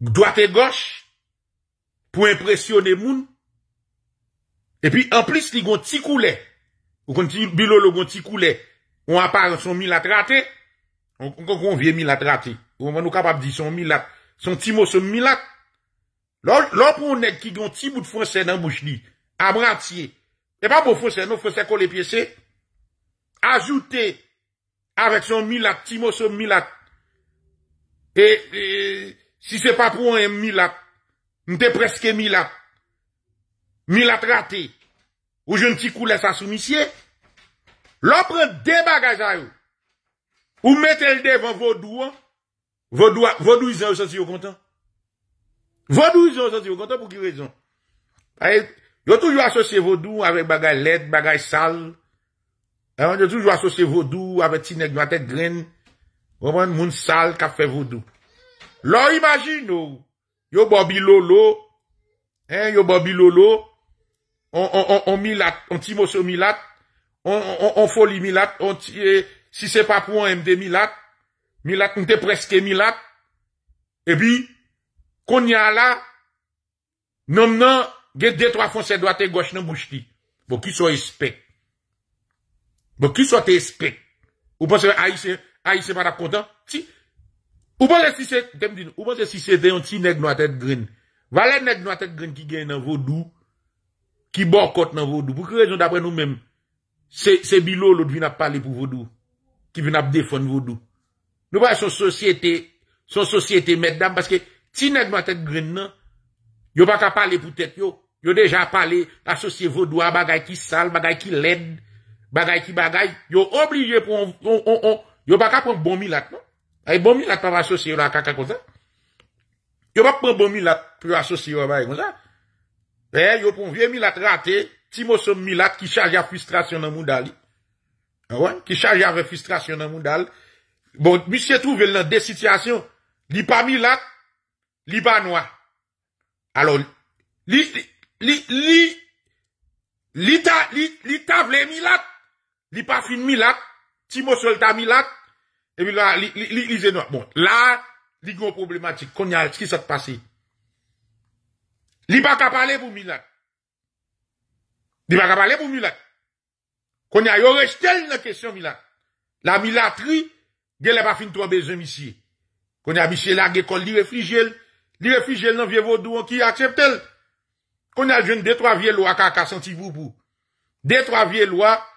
Speaker 1: gdoate goshe, pou impresyonne moun, epi an plis li gwen ti koule, ou kon ti bilolo gwen ti koule, ou an pa son mila trate, kon kon kon vie mila trate, ou an pa nou kapap di son mila, son ti mou son mila, lor pou on et ki gwen ti bout franse nan mou chni, a brantye, e pa pou franse, nou franse kon le pese, ajoute, avèk son milat, ti mò son milat, e, e, si se pa pou an en milat, mte preske milat, milat rate, ou jen ti kou lè sa sou misye, lò pren de bagaj a yo, ou metel devan vodou, vodou, vodou zan yo sosi yo kontan, vodou zan yo sosi yo kontan pou ki rezon, ae, yo toujou asosi vodou, avèk bagaj led, bagaj sal, Eh, a yon de tou jou asosye vodou, ave ti neg nwate gren, waman moun sal ka fe vodou. Lò imagine ou, yo Bobi Lolo, yo Bobi Lolo, on milat, on ti moso milat, on foli milat, eh, si se pa pou an mde milat, milat, nte preske milat, e bi, kon nye ala, nom nan, ge detwa fon se dwate gwoch nan bouch ti, bo ki sou espèk. Bon ki sou te espek? Ou pon se aise, aise pa da kontan? Ti, ou pon se si se, te mdini, ou pon se si se te yon ti neg no atet gren? Valen neg no atet gren ki gen nan vodou, ki borkot nan vodou. Pou ki rejon dabre nou menm? Se, se bilo lout vin ap pale pou vodou. Ki vin ap defon vodou. Nou pa yon son sosyete, son sosyete meddam. Paske ti neg no atet gren nan, yo baka pale pou tet yo. Yo deja pale asosye vodou a bagay ki sal, bagay ki ledd. bagay ki bagay, yo oblige pou yo baka pon bon milat non? bon, bon milat pou asosye yo la kaka kosa yo baka pon bon milat pou asosye yo la kaka kosa yo pon vie milat rate ti mou som milat ki chaje a frustrasyon nan moun dal ah ki chaje a frustrasyon nan moun dal bon, mi se trouve nan de sityasyon li pa milat li pa nwa alon li li ta vle milat Li pa fin milat, ti mò sol ta milat, e bil la li izenwa. Bon, la, li gwo problematik. Kon ya, skisat pase? Li pa kap ale pou milat? Li pa kap ale pou milat? Kon ya, yo rejtel nan kesyon milat. La milatri, gel e pa fin tobe zemisye. Kon ya, misye la ge kol li refijel. Li refijel nan vie vodou an ki akseptel. Kon ya, jen de tro avye lo akaka senti vupou. De tro avye lo akaka senti vupou.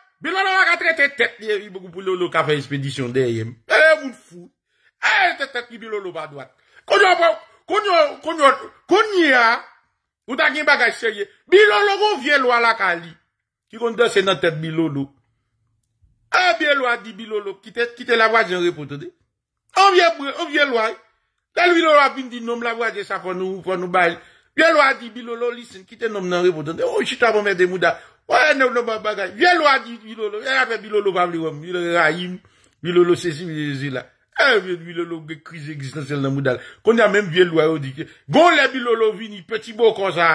Speaker 1: Bilolo ak a tre te tep liye vi pou pou lolo ka fe yon spedisyon deye. E, eh, moun fou. E, te tep ki bilolo pa dwat. Kon nye a, ou da gen bagaj seye, bilolo kon vye lolo ak a li. Ki kon de se nan tep bilolo. E, bilolo a di bilolo, kite la wajen repotode. On vye lolo. Tel bilolo a bin di nom la wajen sa fon nou, fon nou baye. Bilolo a di bilolo, listen, kite nom nan repotode. Ou, jitwa pou mè de mou da. Ouye, nou mwen non, bagay. Vye lwa di, vilolo. E apè vilolo pavli wèm. Vilolo Rahim. Vilolo Sesi Midejezi la. E, eh, vilolo, ge krize egzistansel nan mou dal. Konja mèm, vye lwa yo di ki. Gon lè, vilolo, vini. Peti bo kon sa.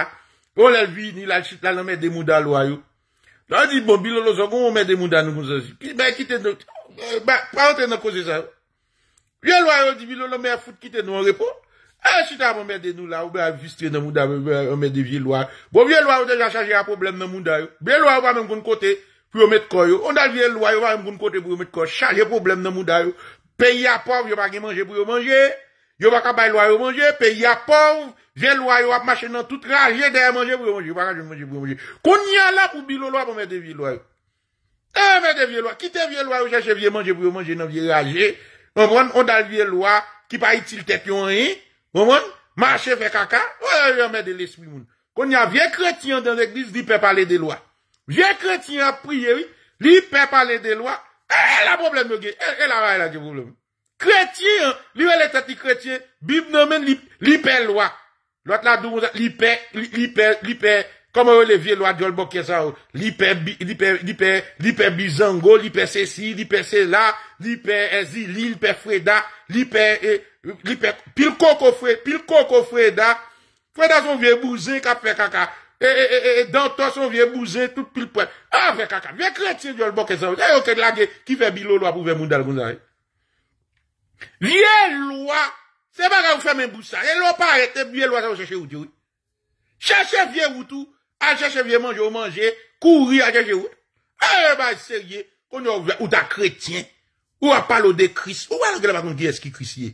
Speaker 1: Gon lè, vini. La chit la nan mè demou dal, lwa yo. Nan yo di, bon, vilolo, zon. Gon mè demou dal nou moun sa si. Mè kitè nou. Mè, mè, mè, mè, mè, mè, mè, mè, mè, mè, mè, mè, mè, mè, mè, mè, m eh ah, Ensuite, on met des nous là, on va juste dans le monde, on met des vieilles Bon, vieilles lois, on déjà chargé à problème dans le monde. Hein. Vieilles lois, on va même de côté, pour mettre quoi. On a vieilles lois, on va même côté, pour mettre quoi. Chargé problème dans le monde. Hein. Pays à pauvre, on va pas manger pour manger. On va pas faire loi pour manger. Pays à pauvre. J'ai loi, il va marcher dans toute rage, derrière manger pour manger, pas manger pour manger. Qu'on y a là pour bilo loi, pour mettre des vieux lois. Eh, mettre des vieux lois. Quitte vieux lois, ou cherchez vieux manger pour manger dans vieux rage. Hein. On prend, on a le qui paye utile tête, y'en rien. Moun moun, manche fè kaka, wè yon mè de l'esmi moun. Kon yon vye kretiyan dan l'eglis, li pè pale de lwa. Vye kretiyan priye wè, li pè pale de lwa. E, e, la probleme gen, e, e, la probleme gen. Kretiyan, li wè lè tati kretiyan, bib nomen li pè lwa. Lòt la dou moun zan, li pè, li pè, li pè, kom wè wè le vye lwa diol bokye sa wò. Li pè, li pè, li pè, li pè Bizango, li pè Sesi, li pè Sela, li pè Ezilil, li pè Freda, li pè, e, euh, Pil koko fwe, pil koko fwe da, fwe da son vie bouze kapè kaka, e e e e, dan to son vie bouze tout pil pwè, a ve kaka, vie kretien diol bokè zan, e yo kèd la gen, ki fè bilo lwa pou ve moun dal moun zan. Vie lwa, se baga ou fè men bouza, e lwa pa rete, vie lwa zan ou cheche ou diou. Cheche vie ou tou, a cheche vie manje ou manje, kouri a cheche ou. A e ba serye, ou da kretien, ou a palo de kris, ou a regle bagon di eski kris ye.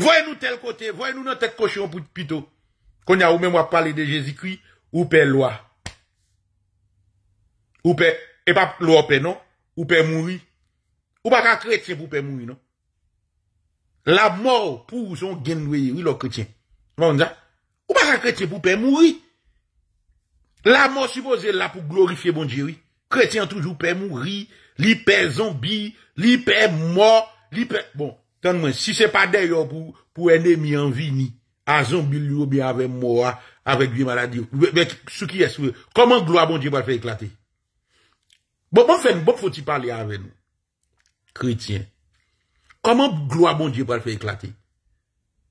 Speaker 1: Voyez-nous tel côté, voyez-nous notre tête cochon pour pito. Qu'on y a ou même à parler de Jésus-Christ, ou paix loi. Ou paix, et pas loi paix non, ou paix mourir. Ou pas qu'un chrétien pour paix mourir non. La mort pour son gain, oui, le chrétien. Ou pas qu'un chrétien pour paix mourir. La mort supposée là pour glorifier bon Dieu, oui. Chrétien toujours paix mourir, l'hyper zombie, l'hyper mort, l'hyper, bon. Si se pa deyo pou ene mi anvi ni a zombi liyo mi ave mwa avek bi maladi, vèk sou ki eswe, koman gloa bon diyo pa fè eklate? Bon fè, bon fò ti pale ave nou, kretien, koman gloa bon diyo pa fè eklate?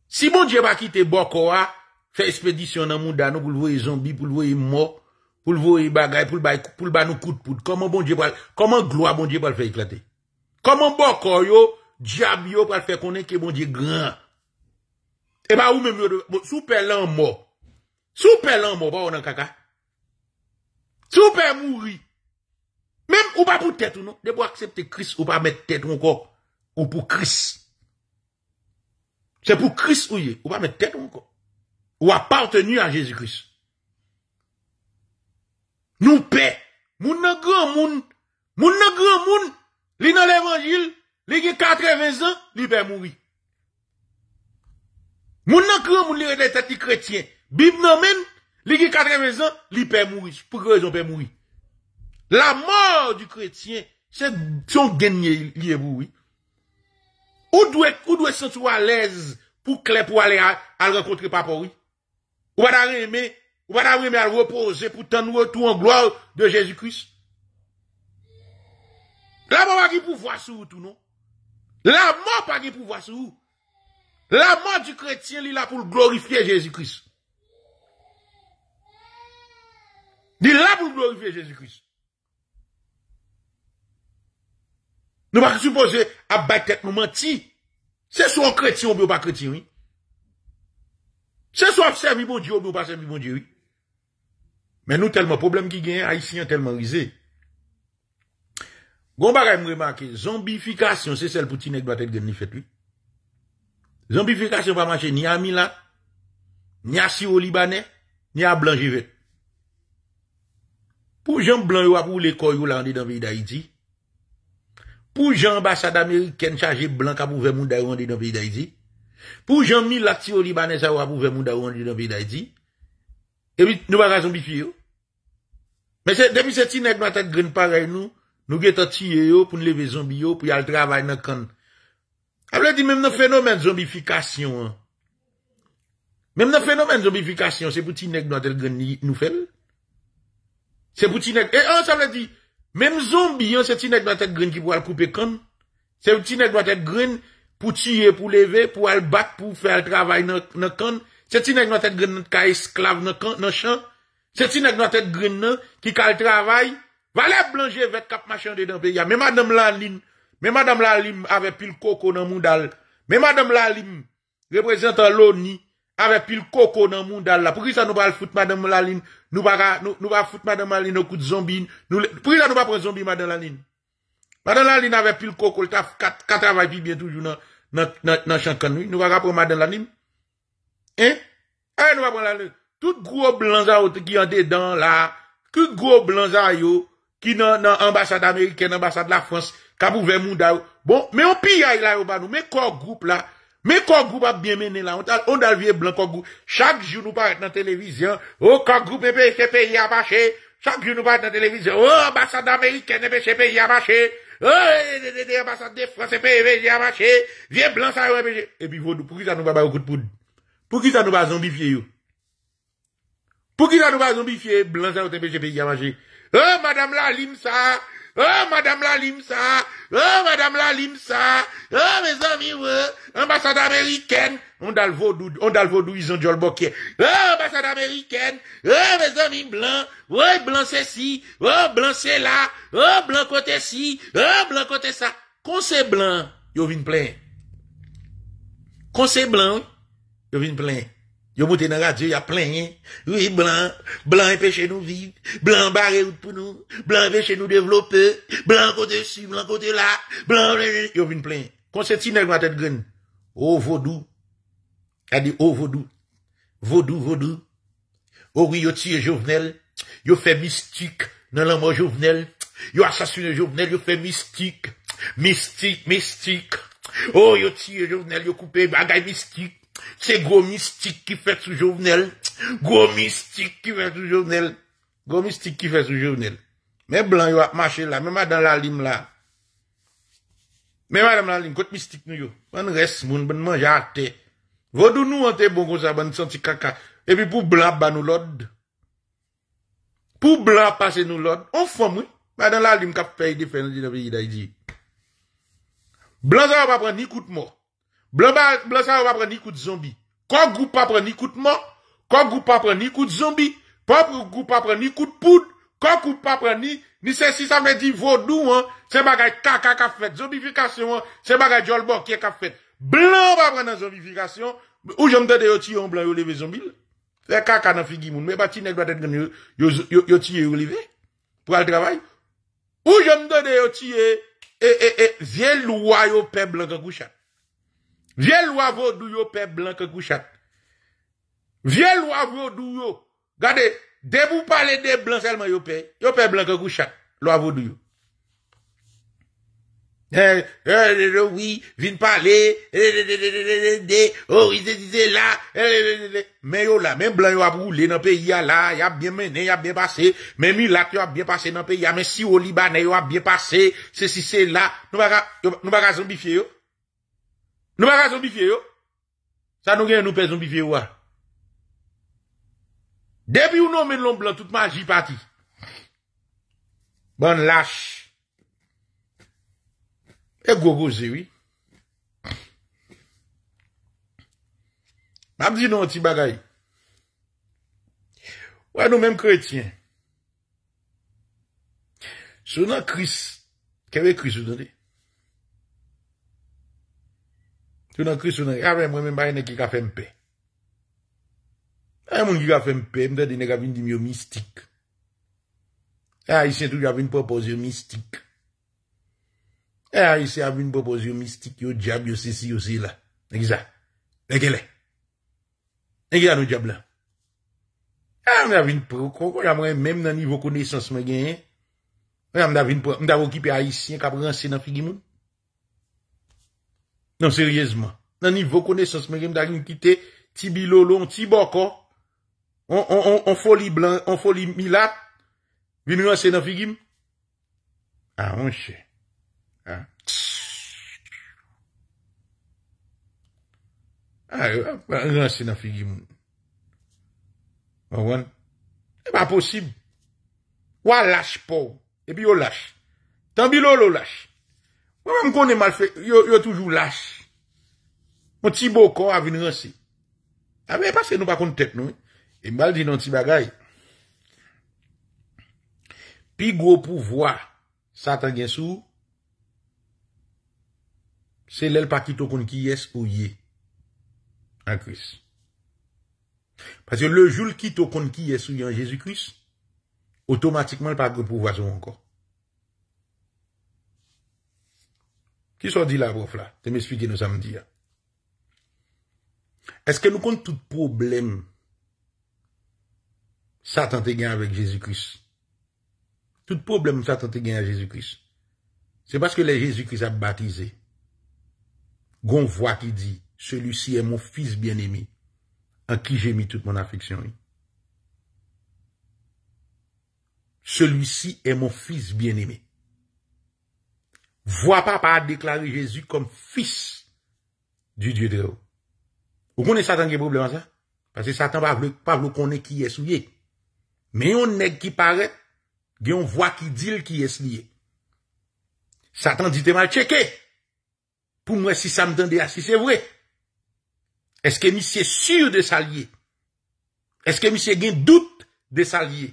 Speaker 1: Si bon diyo pa kite bokowa, fè espedisyon nan moun dan nou pou lvo e zombi, pou lvo e mò, pou lvo e bagay, pou lva nou kout pout, bon koman gloa bon diyo pa fè eklate? Koman bokoyo Dja myo pa fe konen ke moun di gran. E pa ou men myo de moun. Sou pe lan mò. Sou pe lan mò. Pa ou nan kaka. Sou pe mouri. Mem ou pa pou tet ou nou. De pou aksepte kris ou pa met tet ou kon. Ou pou kris. Se pou kris ou ye. Ou pa met tet ou kon. Ou apartenu an Jezi kris. Nou pe. Moun nan gran moun. Moun nan gran moun. Li nan levangil. Li a 80 ans, li peut ben mouri. Moun nan kre moun li rete de chrétien. Bib nan men, li 80 ans li pe ben mouri. Pou mourir ben mouri. La mort du chrétien, c'est son gagné, li est mouri. Ou doit ou doit se à l'aise pou pour pou aller à rencontrer pa pou Ou pa aimer, ou pa da à reposer pour pou tan en tout gloire de Jésus-Christ? La on va ki pou vwa tout la mort pas de pouvoir sur La mort du chrétien, il là pour glorifier Jésus-Christ. Il là pour glorifier Jésus-Christ. Nous pas supposer à battre nous mentir. C'est soit chrétien ou pas chrétien, oui. C'est soit servir bon Dieu ou pas servir mon Dieu, oui. Mais nous, tellement problème qui gagne, haïtien tellement risé. Goumba ga yon mwen manke, zombifikasyon se sel pou tinek do atet gen nifet li. Zombifikasyon pa manche ni a Mila, ni a Siro-Libanè, ni a Blanjivè. Pou jen Blanjivè wap ou le koy yo la an di dan vi da iti. Pou jen ambasade Ameriken chaje Blanjivè wap ou ve moun da yon an di dan vi da iti. Pou jen Mila ti yo Libanè sa wap ou ve moun da yon an di dan vi da iti. E wit nou ba ga zombifikasyon. Men se depi se tinek do atet gen pare yon nou, Nou ge ta tiyye yo pou nleve zombi yo pou yal travay nan kan. A vle di mèm nan fenomen zombifikasyon an. Mèm nan fenomen zombifikasyon an, se pou ti nek nou atel gren nou fel. Se pou ti nek, e an sa vle di, mèm zombi an, se ti nek nou atel gren ki pou al koupe kan. Se pou ti nek nou atel gren pou tiyye, pou leve, pou al bat, pou fè al travay nan kan. Se ti nek nou atel gren nan ka esklav nan kan, nan chan. Se ti nek nou atel gren nan ki kal travay. Va le blanje vet kap machan de dan pe ya. Me madame Laline, me madame Lalime ave pil koko nan moun dal. Me madame Lalime, reprezentan Lonnie, ave pil koko nan moun dal la. Pou ki sa nou pa al foute madame Laline, nou pa foute madame Laline nou koute zombine. Pou ki sa nou pa apre zombine madame Laline? Madame Laline ave pil koko, lita kat travay pi bien toujou nan chankan nou. Nou pa apre madame Lalime? Hein? Hein nou pa apre Lalime? Tout gro blanja ou te ki an de dan la, tout gro blanja yo, Ki nan ambasade Ameriken, ambasade la Frans Kabou ve moun da ou Bon, me ou pi ya ilay ou ba nou Me kor group la Me kor group ap bien mene la On dal vie blan kor group Chak joun nou pa et nan televizyon Ou kor group e peche peyi apache Chak joun nou pa et nan televizyon Ou ambasade Ameriken e peche peyi apache Ou ambasade de Frans e peyi apache Vie blan sa yo e peche E pi vo nou, pou ki sa nou ba bay ou koutpoun Pou ki sa nou ba zombifiye ou Pou ki sa nou ba zombifiye Blan sa yo tepeche peyi apache Oh, Madame Lalim sa! Oh, eh, Madame Lalim sa! Oh, eh, Madame Lalim sa! Oh, mes amis wè! Ambassade Ameriken! Ondal vodou, ondal vodou, izan djol bokè! Oh, Ambassade Ameriken! Oh, mes amis blan! Wè, blan se si! Oh, blan se la! Oh, blan kote si! Oh, blan kote sa! Kon se blan, yo vin plè! Kon se blan, yo vin plè! Yo mouten nan radyo, ya plenye. Oui, blan, blan veche nou vive. Blan bare ou pou nou. Blan veche nou devlope. Blan kote si, blan kote la. Blan, blan, blan, yo vin plenye. Konseti nan yon atet gen. O vodou. Adi, o vodou. Vodou, vodou. O wiyo tiye jovenel. Yo fe mistik nan laman jovenel. Yo asasyone jovenel, yo fe mistik. Mistik, mistik. O wiyo tiye jovenel, yo koupe bagay mistik. Se gwo mistik ki fet sou jovnel Gwo mistik ki fet sou jovnel Gwo mistik ki fet sou jovnel Me blan yo ap mache la Me madan lalim la Me madan lalim, kote mistik nou yo Wan res moun, ban man jarte Vodou nou ante bon gosa, ban santi kaka Epi pou blan ba nou lod Pou blan pase nou lod On fwa mwen Me madan lalim kap fey defen Blan sa wap ap re, ni koute mou Blanc ça va prendre coup de zombie. Quand groupe pas prendre coup de mort, quand groupe pas prendre coup de zombie, propre groupe pas prendre coup de poudre, quand groupe pas prendre ni ni ceci ça veut dire vaudou hein, c'est bagage caca qu'a fait zombification, hein, c'est bagage jolbo qui est qu'a fait. Blanc va prendre zombification ou j'aime tendre yo en blanc ou lever zombie. Fait caca dans figi moun, mais bati nèg doit être yo yo tié ou lever pour aller travailler. Ou j'aime tendre yo eh et et et loi au peuple blanc couchat. Vye lwa vo do yo pe blan ke kouchat. Vye lwa vo do yo. Gade, de pou pale de blan selman yo pe. Yo pe blan ke kouchat. Lwa vo do yo. Oui, vin pale. Oh, ite, ite, ite, la. Men yo la, men blan yo ap roule nan pe ya la. Ya bien menen, ya bien pase. Men mi lat yo ap bien pase nan pe ya. Men si o libanen yo ap bien pase. Se si se la. Nou ba ga zombifi yo. Nou baga zonbifye yo. Sa nou gen nou pe zonbifye wwa. Debi ou nou men lom blan tout man jipati. Bon lache. E gogo zewi. Mam di nou an ti bagay. Wwa nou men kretyen. Sou nan kris. Kere kris ou dande? Sounan kris, sounan kris. A ve mwen mwen mbaye neke kafempe. A yon mwen ki kafempe, mwen de nek avin dimyo mistik. A yon se tou javin popoz yo mistik. A yon se avin popoz yo mistik, yo jab yo se si yo se la. Nengi za? Nengi la? Nengi la nou jab la? A yon avin proko, kwa jav mwen mwen nan nivyo konesans mwen gen. A yon mwen avin proko, mwen davo kipe a yon se, kapran se nan figi moun. Non, nan seryezman, nan ni vokonesans me genm da genm kite tibilo lon, tiboko on foli blan, on foli milat, vim yon ase nan figim? A, monshe. A, tsss. A, yon ase nan figim. Mwan, mwan. E ba posib. Wala lache pou. E bi yo lache. Tan bilolo lache. Mwen mwen konen mal fek, yo yo toujou lache. Mwen ti bokon avine ansi. Awe, paske nou pa kon tek nou. Eh? E mal di nan ti bagay. Pi gwo pou vwa, satan gen sou, se lel pa ki to kon ki yes ou ye. An kris. Pase le joul ki to kon ki yes ou ye an jesu kris, otomatikman pa gwo pou vwa sou ankon. Qui soit dit là, prof là? Tu m'expliquer nous samedi. Hein. Est-ce que nous comptons tout problème Satan te avec Jésus-Christ? Tout problème Satan te gagne avec Jésus-Christ. C'est parce que les Jésus-Christ a baptisé. Gon voix qui dit, celui-ci est mon fils bien-aimé, en qui j'ai mis toute mon affection. Celui-ci est mon fils bien-aimé. Vwa pa pa a deklare Jésus kom fis du dieu de ou. Ou konen satan gen probleman sa? Pase satan pa vlo konen ki yes ou ye. Me yon neg ki paret gen yon vwa ki dil ki yes liye. Satan ditem al cheke. Pou mwen si sa mtande a si se vwe. Eske mi se sur de sa liye? Eske mi se gen dout de sa liye?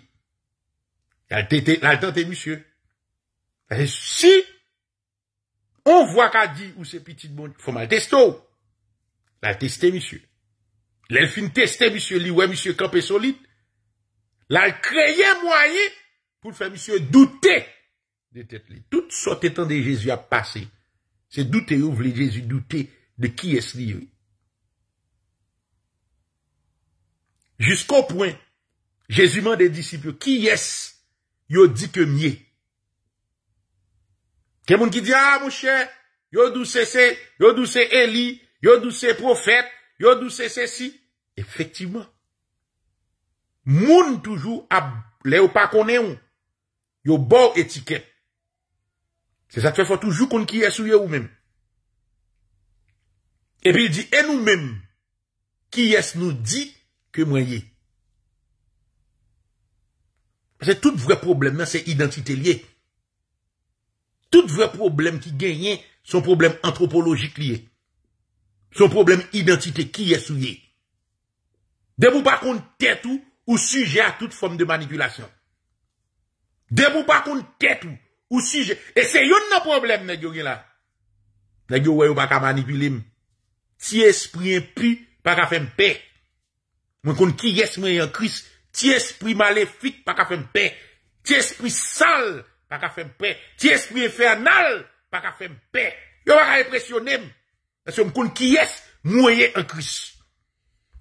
Speaker 1: La etan te misye. Pase si On vwa ka di ou se pitit bon fomal testo. La teste misye. Le fin teste misye li we misye kapesolit. La kreye mwaye pou fwe misye dute de tet li. Tout sote tan de Jezu a pase. Se dute ou vle Jezu dute de ki es li yo. Jusko pouen Jezu mande disipyo ki es yo di ke miye. Quel monde qui dit, ah, mon cher, yo d'où c'est, yo d'où c'est yo d'où prophète, yo d'où c'est ceci. Effectivement. Moun toujours a, les pas connaît ou. Yo bon étiquette. C'est ça que faut toujours qu'on qui est sous ou même. Et puis il dit, et nous-mêmes, qui est-ce nous dit que moi y C'est tout vrai problème, c'est identité liée. Tout vre problem ki genyen, son problem antropologik liye. Son problem identite ki yes ou ye. Debo bakon tet ou, ou suje a tout form de manipulasyon. Debo bakon tet ou, ou suje, e se yon nan problem, negyo gen la. Negyo weyo baka manipulim. Ti espri en pi, baka fem pe. Mwen kon ki yes mwen yon kris, ti espri male fit, baka fem pe. Ti espri sal, Pa ka fèm pè. Ti espri efernal. Pa ka fèm pè. Yo e pa ka repressionem. As yo mkoun ki yes. Mwoye an kris.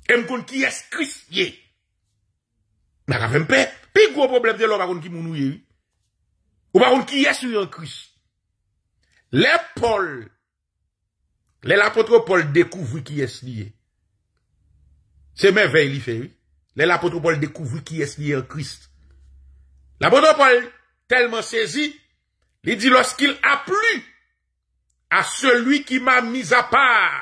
Speaker 1: E mkoun ki yes kris ye. Pa ka fèm pè. Pi gwo problem de lo. Pa kon ki mwoun ouye. Ou pa kon ki yes ouye an kris. Le Paul. Le lapotropol dekouvri ki yes liye. Se mè vey li fè. Le lapotropol dekouvri ki yes liye an kris. Lapotropol. tellement saisi, il dit lorsqu'il a plu à celui qui m'a mis à part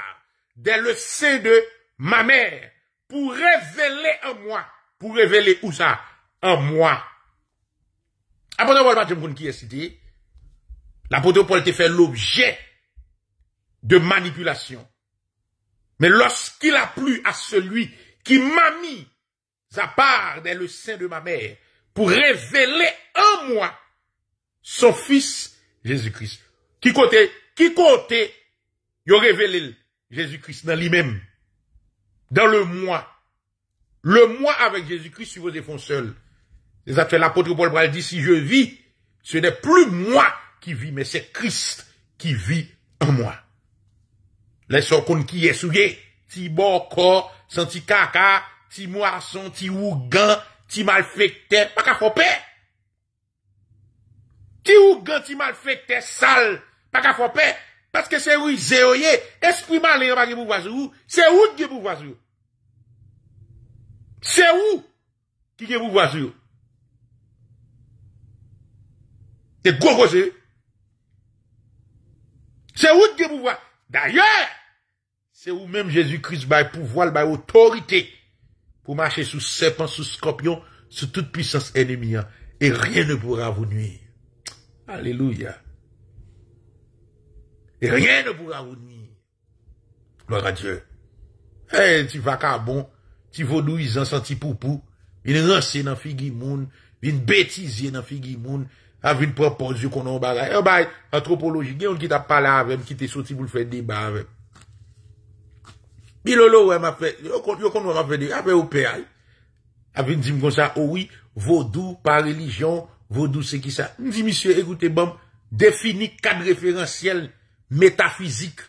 Speaker 1: dès le sein de ma mère, pour révéler en moi, pour révéler où ça, en moi. Après qui est cité, l'apôtre Paul fait l'objet de manipulation. Mais lorsqu'il a plu à celui qui m'a mis à part dès le sein de ma mère, pour révéler en moi son fils Jésus-Christ. Qui côté, qui côté, il révélé Jésus-Christ dans lui-même, dans le moi. Le moi avec Jésus-Christ, si vous êtes seul. Les affaires l'apôtre Paul Baldi: dit, si je vis, ce n'est plus moi qui vis, mais c'est Christ qui vit en moi. Les qu'on qui est souillé, ti bon corps, senti caca, ti moisson, ti ti pas pa ka fopè. Ti ou gan ti sale, pas pa ka paix, Parce que c'est oui, zéro, est, esprit malin, e et pa ki pouvoir sou, c'est ou qui vous sou. C'est où qui vous sou. C'est gros gros, c'est ou vous voyez D'ailleurs, c'est où même Jésus-Christ, bah, pouvoir, bah, autorité pour marcher sous serpent, sous scorpion, sous toute puissance ennemie, hein. et rien ne pourra vous nuire. Alléluia. Et rien ne pourra vous nuire. Gloire à Dieu. Eh, tu vas bon. tu en senti poupou, une rancé dans figui moun, une bêtisier dans figi moun, une propos qu'on a bagay. Eh, bah, anthropologie, gen qui t'a parlé avec, qui t'est sorti pour le faire débat avec. Pi lolo wè m apè, yo kon wè m apè de, apè wè pè al, apè n di m kon sa, owi, oh vodou pa relijon, vodou se ki sa. N di misye, ekoute, bom, defini kad referansyel metafizik,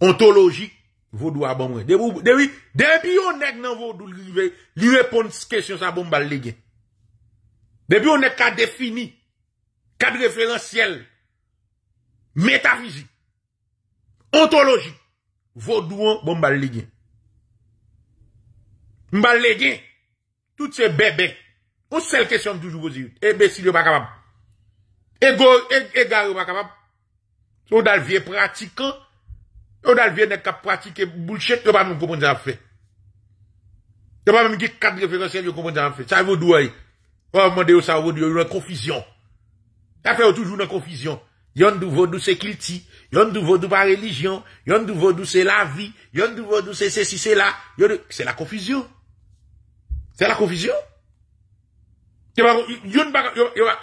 Speaker 1: ontologik, vodou apè ah m bon, wè. De bi, de bi yon ek nan vodou li ve, li repons kesyon sa bom bal le gen. De bi yon ek kad defini, kad referansyel, metafizik, ontologik. Vodou an, bon mbal le gen. Mbal le gen. Tout se bebe. Ou sel kesyon mdoujou vozi. E besil yo mbakabab. E gare yo mbakabab. Yon dal vie pratika. Yon dal vie ne ka pratike bouchet. Yon ban mwen komon zan fe. Yon ban mwen di kat referansel yo komon zan fe. Sa vodou ay. Ou mande yo sa vodou. Yo yon konfisyon. Yon vodou se kliti. Yon nou vodou pa relijyon, yon nou vodou se la vi, yon nou vodou se se si se la, yon nou, se la konfizyon. Se la konfizyon. Yon baka, yon baka,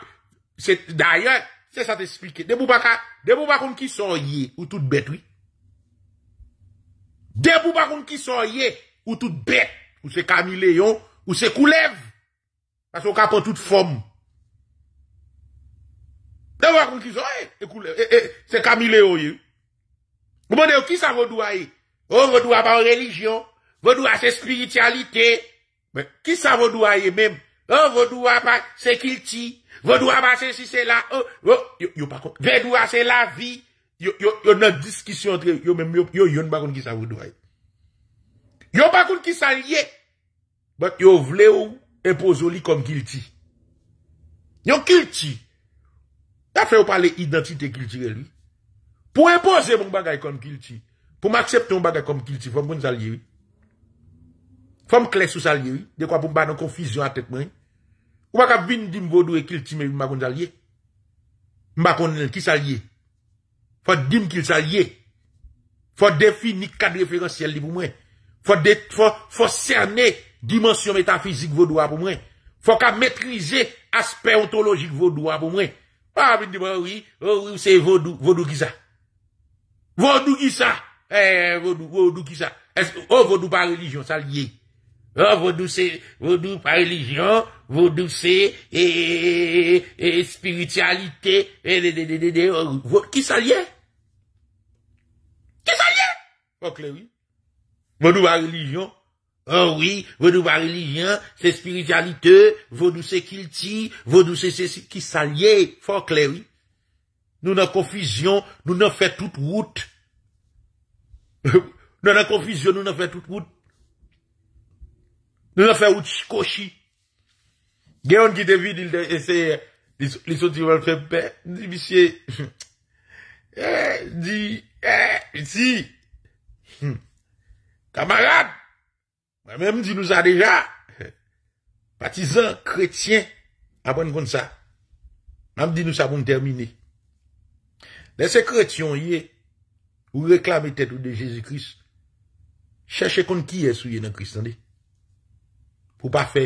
Speaker 1: se, dayan, se sa te spike, de pou baka, de pou baka koum ki son ye, ou tout bet, oui. De pou baka koum ki son ye, ou tout bet, ou se kamile yon, ou se koulev, sa sou ka pou tout fom, oui. Dan wakon ki sò, eh, ekoule, eh, eh, se kamileyo yon. Mwande yo, ki sa vodouwa ye? Yo oh, vodouwa pa an relyjyon, vodouwa se spiritualite, ki sa vodouwa ye menm, yo oh, vodouwa pa se kilti, vodouwa pa se si se la, oh, yo vodouwa se la vi, yo nan diskisyon entre yo menm, yo yon bakon ki sa vodouwa ye. Yo bakon ki sa liye, yo vle ou empozoli kom kilti. Yo kilti, ça fait parler identité culturelle. Pour imposer mon bagage comme culture, pour m'accepter mon bagage comme culture, faut me allier. Faut me clé sous je de quoi pour me dans confusion à tête moi. Ou pas venir d'une vodou et culture mais m'a allier. M'a connaître qui s'allie, Faut dire qu'il s'allie, Faut définir cadre référentiel pour moi. Faut faut faut cerner dimension métaphysique vaudou pour moi. Faut maîtriser aspect ontologique vaudou pour moi. Ah, mais dis-moi, oui, oh, oui, c'est vaudou, vaudou qui ça? Vaudou qui ça? Eh, vaudou, vaudou qui ça? oh, vaudou par religion, ça lié. Oh, vaudou c'est, vaudou par religion, vaudou c'est, et, eh, et, eh, et, eh, spiritualité, et, et, et, et, qui ça lié? Qui ça lié? Ok, oui. Vaudou par religion, Oh oui, ve nou va religyen, se spiritualite, ve nou se kil ti, ve nou se se si ki salye, fok lè oui. Nou nan konfisyon, nou nan fè tout wout. [laughs] Nou nan konfisyon, nou nan fè tout wout. Nou nan fè wout skoshi. Gè yon ki te vide, li sou ti wòl fè pè, li bisye, ee, di, ee, [laughs] eh, eh, si, hmm. kamarade, Mè mèm di nou sa deja. [laughs] Patizan, kretien, apèn kon sa. Mèm di nou sa bon termine. Lè se kretion yè, ou reklam etè tout de Jésus-Christ, chèche kon ki yè sou yè nan Christ, an de. Pou pa fè,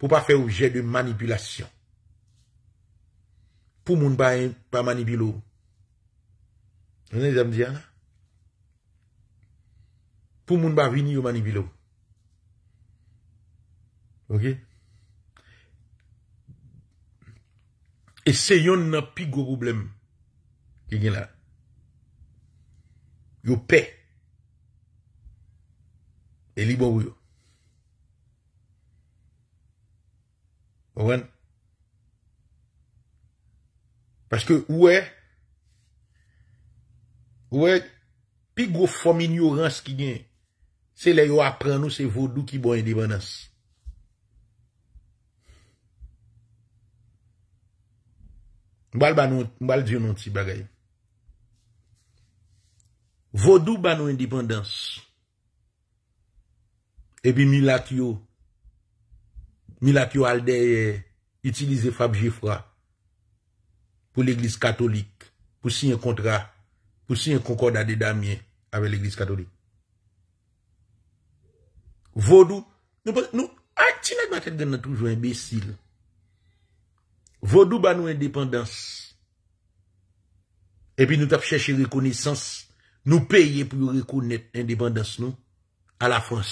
Speaker 1: pou pa fè oujè de manipilasyon. Pou moun pa manipilou. Mèm di nou sa. Mèm di nou sa. Pou moun pa vini ou manipilou. E se yon nan pi gwo problem ki gen la, yo pe, e li bon wyo. Ouwen, paske ouwe, ouwe, pi gwo fomin yon rans ki gen, se le yo apren nou se vodou ki bon yon deban ansi. Mbal diyon nonsi bagay. Vodou ban nou indipendans. Epi Milakyo. Milakyo al deye itilize Fab Giffra pou l'Eglise Katolik pou si yon kontra pou si yon konkordade Damien ave l'Eglise Katolik. Vodou. Nou ati nag ma tete gen nan toujou imbesil. Vodou ba nou indépendans. Epi non? nou tap chèche rekounisans. Nou peye pou yo rekounet indépendans nou. A la frans.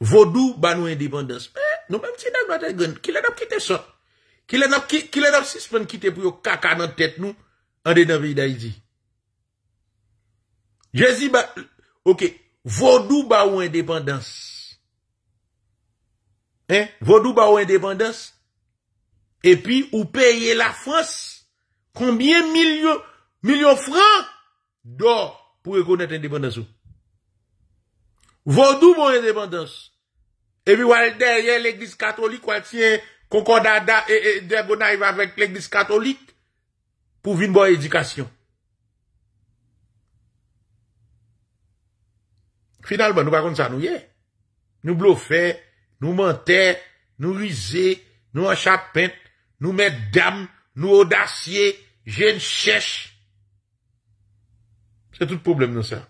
Speaker 1: Vodou ba nou indépendans. Mè, nou mèm ti nan batè gwen. Kile nan pkite son. Kile nan pkite pou yo kaka nan tèt nou. An de nan vè yi da yi zi. Je zi ba. Ok. Vodou ba nou indépendans. Vodou ba ou endevendans? Epi ou peye la frans? Kambien milyon frans? Do pou ekonet endevendans ou? Vodou ba ou endevendans? Epi wale der ye l'Eglise Katolik wale tiye Konkonda der gona yve avèk l'Eglise Katolik pou vin bon edikasyon. Finalman nou bakon sa nou ye. Nou blo fè nous mentait, nous risait, nous enchapent, nous d'âme, nous je ne cherche. C'est tout le problème non ça.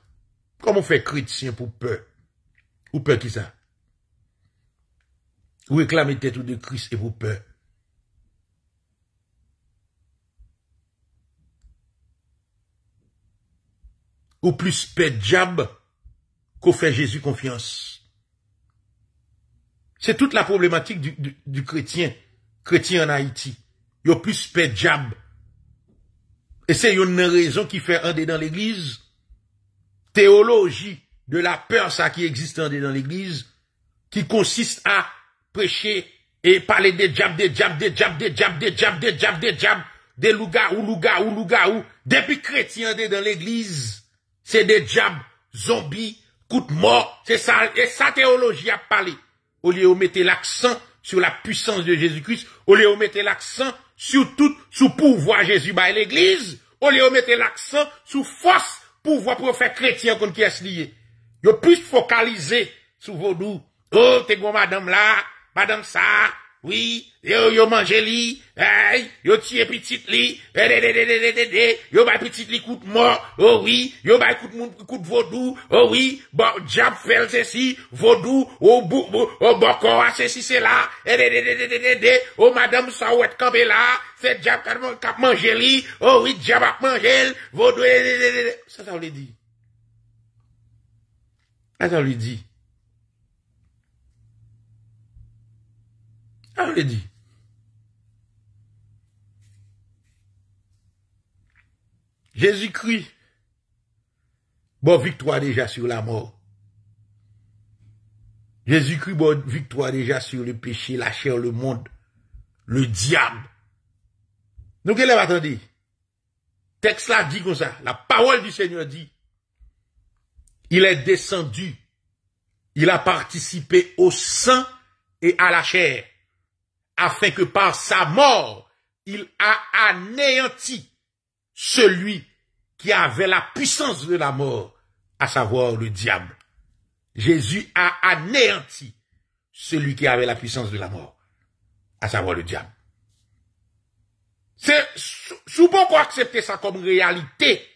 Speaker 1: Comment fait chrétien pour peur? Ou peur qui ça? Ou réclamer tête de Christ et pour peur? Ou plus peur diable qu'au fait Jésus confiance? C'est toute la problématique du, chrétien, chrétien en Haïti. Yo plus paix jab. Et c'est une raison qui fait un dans l'église. Théologie de la peur, ça qui existe un dans l'église, qui consiste à prêcher et parler des jabs, des jabs, des jabs, des jabs, des jabs, des jabs, des des lougas ou louga ou louga ou. Depuis chrétien dans l'église, c'est des jabs, zombies, coûte mort, c'est ça, et sa théologie a parlé au lieu de mettre l'accent sur la puissance de Jésus-Christ, au lieu de mettre l'accent sur tout, sous pouvoir Jésus et l'église, au lieu de mettre l'accent sur force pouvoir prophète chrétien qu'on qui est lié. Yo plus focaliser sur vos doux. Oh, t'es bon madame là, madame ça, Oui, yo manje li, yo tiye pitit li, yo bay pitit li koute mor, yo bay koute vodou, yo bay jab fel se si, vodou, yo bokor se si se la, yo madame sa wet kabe la, fe jab kap manje li, yo bay jab ap manje el, vodou, e de de de de, sa sa ou li di. Sa sa ou li di. Ah, Jésus-Christ, bon victoire déjà sur la mort. Jésus-Christ, bonne victoire déjà sur le péché, la chair, le monde, le diable. Nous, qu'elle va attendre? Texte là dit comme ça, la parole du Seigneur dit, il est descendu, il a participé au sang et à la chair afin que par sa mort, il a anéanti celui qui avait la puissance de la mort, à savoir le diable. Jésus a anéanti celui qui avait la puissance de la mort, à savoir le diable. C'est souvent qu'on accepter ça comme réalité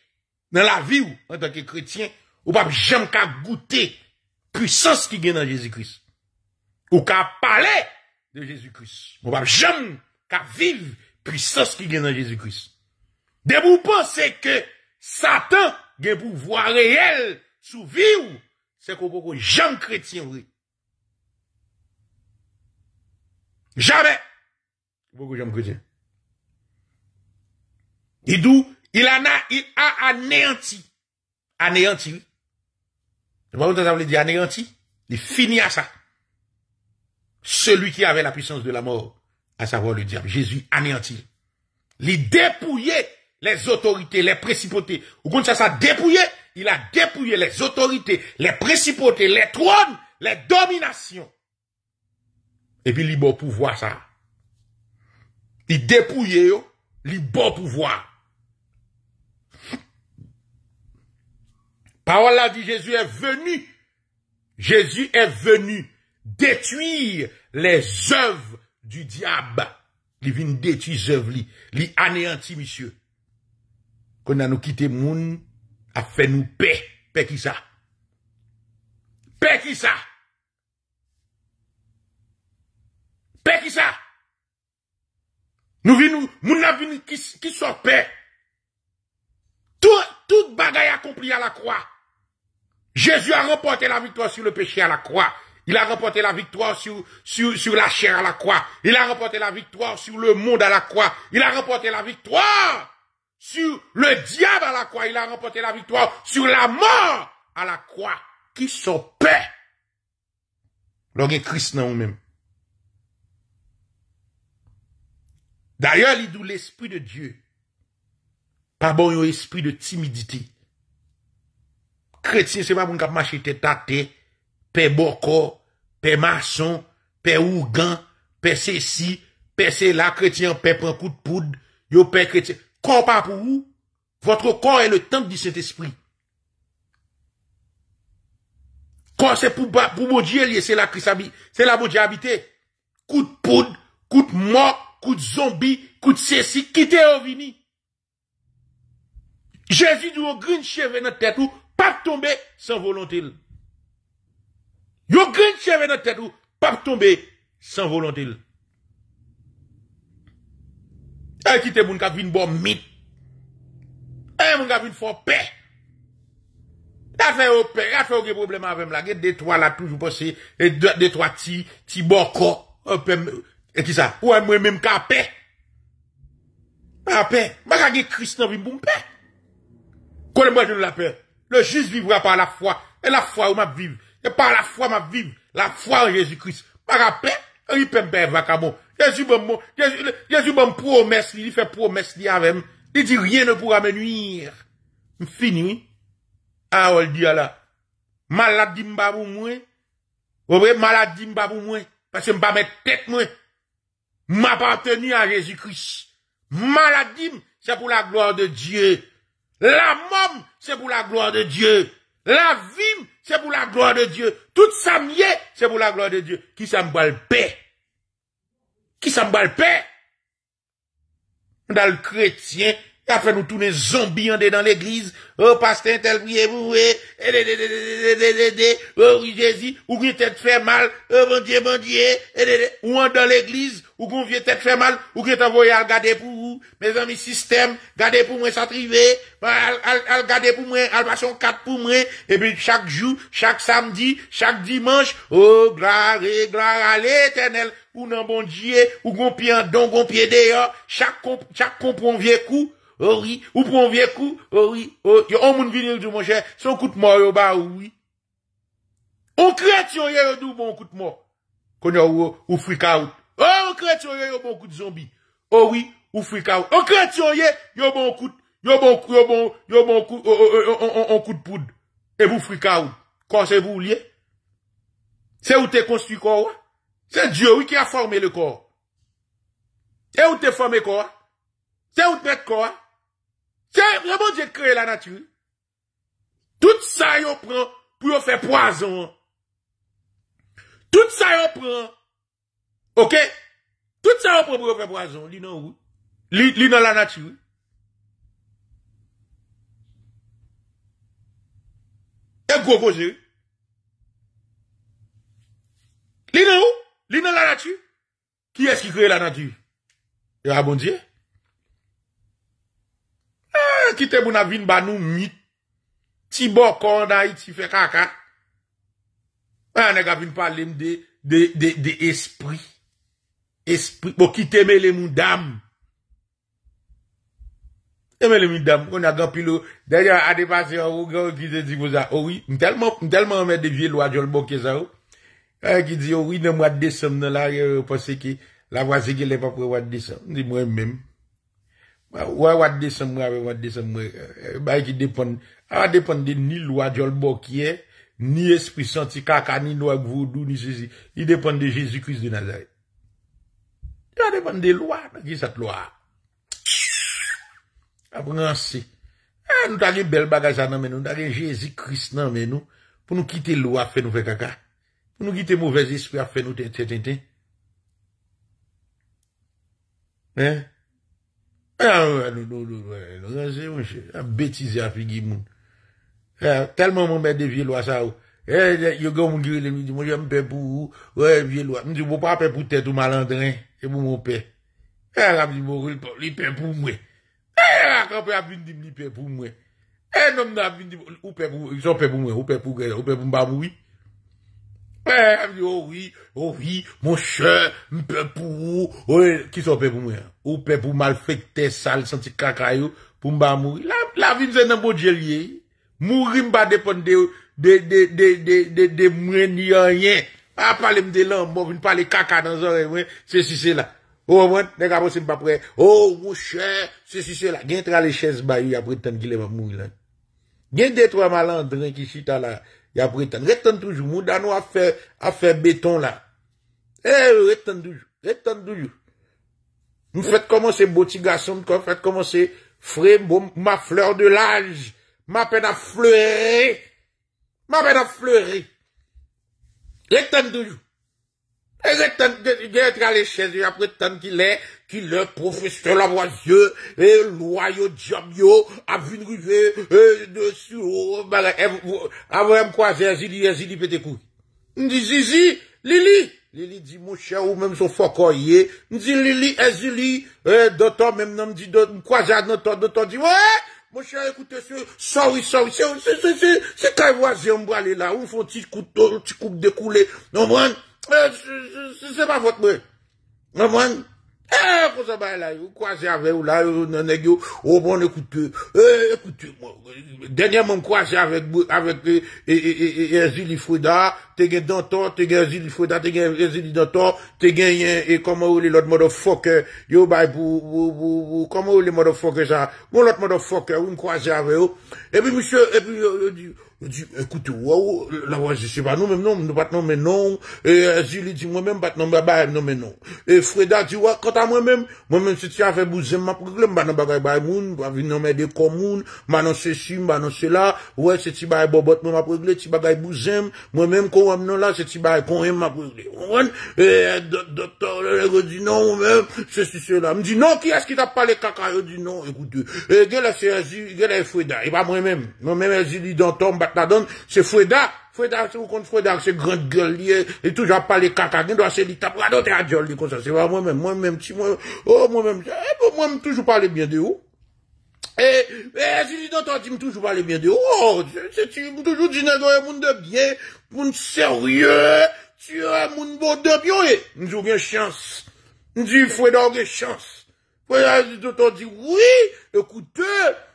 Speaker 1: dans la vie en tant que chrétien, ou pas jamais qu'à goûter puissance qui vient dans Jésus-Christ. Ou qu'à parler de Jezoukous. Moun pap jom, ka vive, puis sos ki gen nan Jezoukous. De moun pense ke, Satan, gen moun vwa reel, souvi ou, se kou kou kou jom kretien wè. Jamè, kou kou jom kretien. I dou, il ana, il a aneyanti, aneyanti. Jman moun tè zavle di aneyanti, li fini a sa. celui qui avait la puissance de la mort, à savoir le diable. Jésus anéantit. Il dépouillait les autorités, les principautés. Ou quand ça, ça dépouillé, il a dépouillé les autorités, les principautés, les trônes, les dominations. Et puis, il bon pouvoir, ça. Il dépouillait il bon pouvoir. Parole là dit, Jésus est venu. Jésus est venu Détuye les oeuvres du diabe Li vin detuye oeuvres li Li anéanti misye Kon nan nou kite moun A fe nou pe Pe ki sa Pe ki sa Pe ki sa Moun la vin ki so pe Tout bagay akompli a la kwa Jezu a rempote la vitwa Si le peche a la kwa Il a remporté la victoire sur, sur, sur la chair à la croix. Il a remporté la victoire sur le monde à la croix. Il a remporté la victoire sur le diable à la croix. Il a remporté la victoire sur la mort à la croix. Qui sont paix. est Christ non même. D'ailleurs, il d'où l'esprit de Dieu. Pas bon, un esprit de timidité. Chrétien, c'est pas mon cap marcher tête à pe boko, pe mason, pe ougan, pe sessi, pe sela kretien, pe pen kout poud, yo pe kretien, kon pa pou ou, votre kon e le tank di sent espri. Kon se pou boudje liye sela krisabi, sela boudje habite, kout poud, kout mok, kout zombi, kout sessi, kite o vini. Jezi dwo grin cheve nan tete ou pat tombe san volontil. Yo gwen cheve nan tet ou, pap tombe, san volantil. A yon e ki te moun ka vin bon mit. A yon e moun ka vin fon pe. La fe yon pe, la fe yon ge problem avèm la, ge detwa la toujou posè, e detwa ti, ti bon kon, e ki sa, ou an mwen mèm ka pe. A pe, ma ka ge kris nan vin bon pe. Kone mwen joun la pe, le jis vivwa pa la fwa, e la fwa ou map vivw. Et par la foi, ma vie, la foi en Jésus-Christ. Par la paix, il peut me faire vacabon. Jésus bon, Jésus, bon promesse, il fait promesse, il avec Il dit rien ne pourra me nuire. Fini, Ah, on dit là. Maladie m'a pour moi. Vous voyez, maladie m'a pour Parce que m'a mettre tête, moi. M'appartenir à Jésus-Christ. Maladie, c'est pour la gloire de Dieu. La mort, c'est pour la gloire de Dieu. La vie, c'est pour la gloire de Dieu. Tout ça c'est pour la gloire de Dieu. Qui ça le paix? Qui ça le paix? Dans le chrétien, il a fait nous tourner zombies dans l'église, oh, pasteur tel priez pour oh, Jésus, ou qui tête fait mal, oh, mon Dieu, mon Dieu, eh, eh, eh, ou dans l'église, ou qu'on vient tête fait mal, ou qui t'envoyé à regarder pour vous, mes amis, système, bah, garder pour moi, ça trivé, à regarder pour moi, à passion quatre pour moi, et puis chaque jour, chaque samedi, chaque dimanche, oh, gloire, gloire à l'éternel, ou non bon Dieu, ou gon pied en don, gon pied d'ailleurs, chaque, chaque comprend vieux coup, Ou pran viek ou? Ou wè? Ou wè? Yo ou moun vinil di mwenche? S'on koute mò? Yo ba ou wè? Ou kret yon yè? Yo d'ou moun koute mò? Kon yo wè? Ou frika ou? Ou kret yon yè? Yo moun koute zombi? Ou wè? Ou frika ou? Ou kret yon yè? Yo moun koute? Yo moun bon, bon koute? Yo moun koute? Yo moun koute? Yo moun koute? Yo moun koute poud? E wè frika ou? Kwa se wè wè? Se wè te konstu kwa? Se djè wè ki a formè le C'est vraiment Dieu qui crée la nature. Tout ça, on prend pour faire poison. Tout ça, on prend. OK? Tout ça, on prend pour faire poison. Lui, dans où? Lui, dans la nature. Et eh, gros projet. Lui, dans où? Lui, dans la nature. Qui est-ce qui crée la nature? Et à ah, bon Dieu. Eh, kite moun avin ban nou mit, ti bò konday, ti fe kaka. A, eh, nega avin pale m de espri. Espri, bo ki teme lè moun dam. Teme lè moun dam, kon agan pilou. Dè yon ade pase yon, yon ki se di boza, owi, m telman ome de vye lwa jolbo ke sa ou. A, eh, ki di, owi, nem wad desom nan la, yon posi ki, la wazi ki lè papwe wad desom, di mwen mèm. Ouwa wad de somwe, wad de somwe. Eh, Bay ki depon. Ouwa depon de ni lwa di ol bokye, ni espri santi kaka, ni lwa gvodu, ni sezi. Ni depon de Jezi kris di nazay. Ouwa depon de lwa, na gizat lwa. A pransi. Eh, nou tagi bel bagajan nan men nou, nou tagi Jezi kris nan men nou, pou nou kite lwa fe nou fe kaka. Pou nou kite mouvez espri a fe nou ten, ten, ten. Eh? An wè nou nou nou, an bètise api gwi moun. Telman moun mè de vie lwa oh. eh, eh, sa bon, ou. E, yo gwa moun girele, mwen jè mwen pe pou ou, wè vie lwa. Mwen jè mwen pa pe pou tè tou malantren, jè mwen mwen pe. E, an mwen jè mwen pou mwen. E, an mwen mwen pe pou mwen. E, an mwen mwen pe pou mwen, mwen jè mwen pe pou mwen. Owi, owi, moun chè, mpèpou, mpèpou mal fèk tè sal, santi kakayou, pou mba mouri. La vi mse nan bo djeriye, mouri mba depon de mwen nyan yen. A pale mde lan, mwen pale kaka dan zore, se si se la. Owen, nega bose mpa pre, o, moun chè, se si se la. Gen tra le chèz bayou apre tan gile mba mouri lan. Gen detwa malandren ki chita la. y a prétendre. Retenez toujours, Moudano a fait, a fait béton là. Eh, retenez toujours, retenez toujours. Nous faites commencer beau petit garçon, nous faites commencer frais, ma fleur de l'âge, ma peine à fleurer, ma peine à fleurer. Retenez toujours. Et retenez, de vais à chez lui après temps qu'il est, ki lè profeste la wazye, e lway yo diyam yo, a vin rive, e de su, a vwè mkwaze, e zili, e zili, pete kou. Ndi zizi, lili, lili di mwche ou mèm sou fokoye, ndi lili, e zili, e dotan mèm nam di dotan, mkwaze anotan, dotan di wè, mwche ekoute sou, sou, sou, sou, sou, sou, sou, sou kwa wazye mwale la, ou fwoti kou to, ou tchikou de koule, nan mwen, e, se, se, se, se, se, se mwavote mwen, nan mwen, E, kon sa bay la, yo kwaze oh, bon, eh, ave eh, eh, yo la, yo nanek yo, ou bon, ekoutu, ekoutu, denye man kwaze ave, avik, e, e, e, enzi li fwe da, te gen danton, te gen enzi li fwe da, te gen enzi li danton, te gen yen, e, kama ou li lot motofoke, yo bay, pou, pou, pou, pou, kama ou li motofoke, jan, pou lot motofoke, you kwaze ave yo, e pi, moushe, e pi, yo, yo, yo, diyo, dit, écoute, waouh, là, ouais, je sais pas, non, mais non, maintenant, mais non. Et euh, Julie dit, moi-même, maintenant, bah, bah, non, mais non. Et Freda dit, ouais, quant à moi-même, moi-même, si tu as fait bouger ma problème, bah, non, bah, bah, bah, moun, bah, non, mais des communes, bah, non, ceci, bah, non, cela, ouais, c'est tu bah, bobot, moi, ma problème, tu bah, bah, bouger, moi-même, quand non, là, c'est tu bah, quand ma problème. Et, euh, docteur, le dit, non, même, ceci, cela. Me dit, non, qui est-ce qui t'a parlé caca? Je dit non, écoute, et, euh, gars, c'est Freda, et pas moi-même. Moi-même, elle dit, dans ton, bah, la donne, c'est Foueda. Foueda, c'est vous compte Foueda, c'est grande gueule, lié, et toujours pas les caca, il doit se dire, t'as pas d'autre à dire, comme ça, c'est moi-même, moi-même, si moi, oh, moi-même, eh, moi-même, toujours parler bien de vous. Et, eh, et, eh, si tu dis, toujours parler bien de vous, oh, tu, toujours dis, non, monde de bien, monde sérieux, tu es monde bon de bien, nous avons chance. Nous dit, Foueda, on a chance. Foueda, tu dit, oui, écoutez,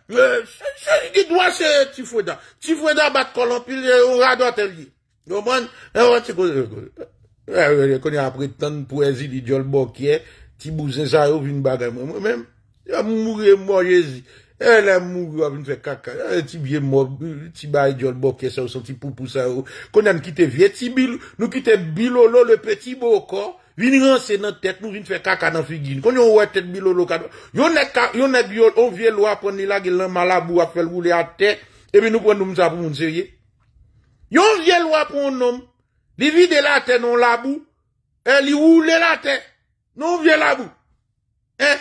Speaker 1: Gye doan se ti fweda? Ti fweda bat kolon pil, ou rado atel ye? Oman, eh, an wante eh, kouze, an wante kouze. E, konye apre tan pou ezi li diol bokye, ti bouze sa ou vin bagan mwen mwen mwen. An mou mou re mou yezi. E, eh, la mou mou avin fe kaka. Ti biye mou, ti baye diol bokye sa ou son ti pou pou sa ou. Konye an kite vie ti bil, nou kite bil olo le peti bo ko. Vin yon se nan tet, nou vin fè kaka nan figin. Kon yon wè tet bilo lo kadwa. Yon ne biyon, yon vye lwa pon nila gil nan malabou ak fèl wou lè a tet. Ebe nou kon nou mzabou moun serye. Yon vye lwa pon nom. Li vide la tet non labou. E li wou lè la tet. Non vye labou. E,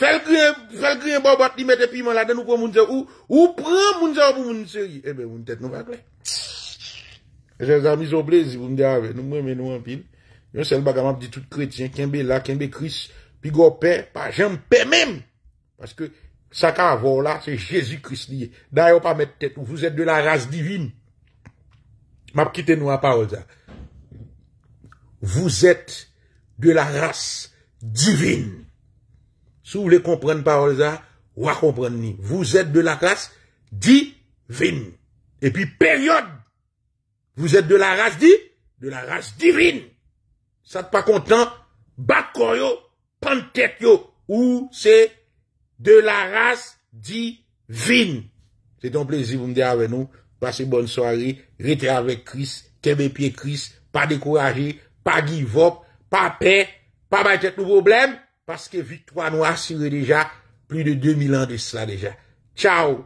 Speaker 1: fèl kriye, fèl kriye babat li mette pi malade nou kon moun serye. Ou pren moun serye. Ebe moun tet nou wè. E jè zan mi soblezi pou mde avè. Nou mwen menou an pilu. Yon sel le m'a dit tout chrétien, kenbe là, kenbe Christ, puis go pas, j'aime paix parce que ça sa ka avon à Jésus christ lié. D'ailleurs pas mettre tête, vous êtes de la race divine. Ma quitté nous à parole, ça. Vous êtes de la race divine. Si vous voulez comprendre parole ça, vous comprenez ni. Vous êtes de la race divine. Et puis période. Vous êtes de la race dit, de la race divine ça pas content, bakoyo, pantet ou c'est de la race divine. C'est donc plaisir vous me dire avec nous, passez bonne soirée, restez avec Christ, t'aimez pied Christ, pas découragé, pas give up, pas paix, pas battre tout problèmes, parce que victoire nous assurée déjà, plus de 2000 ans de cela déjà. Ciao!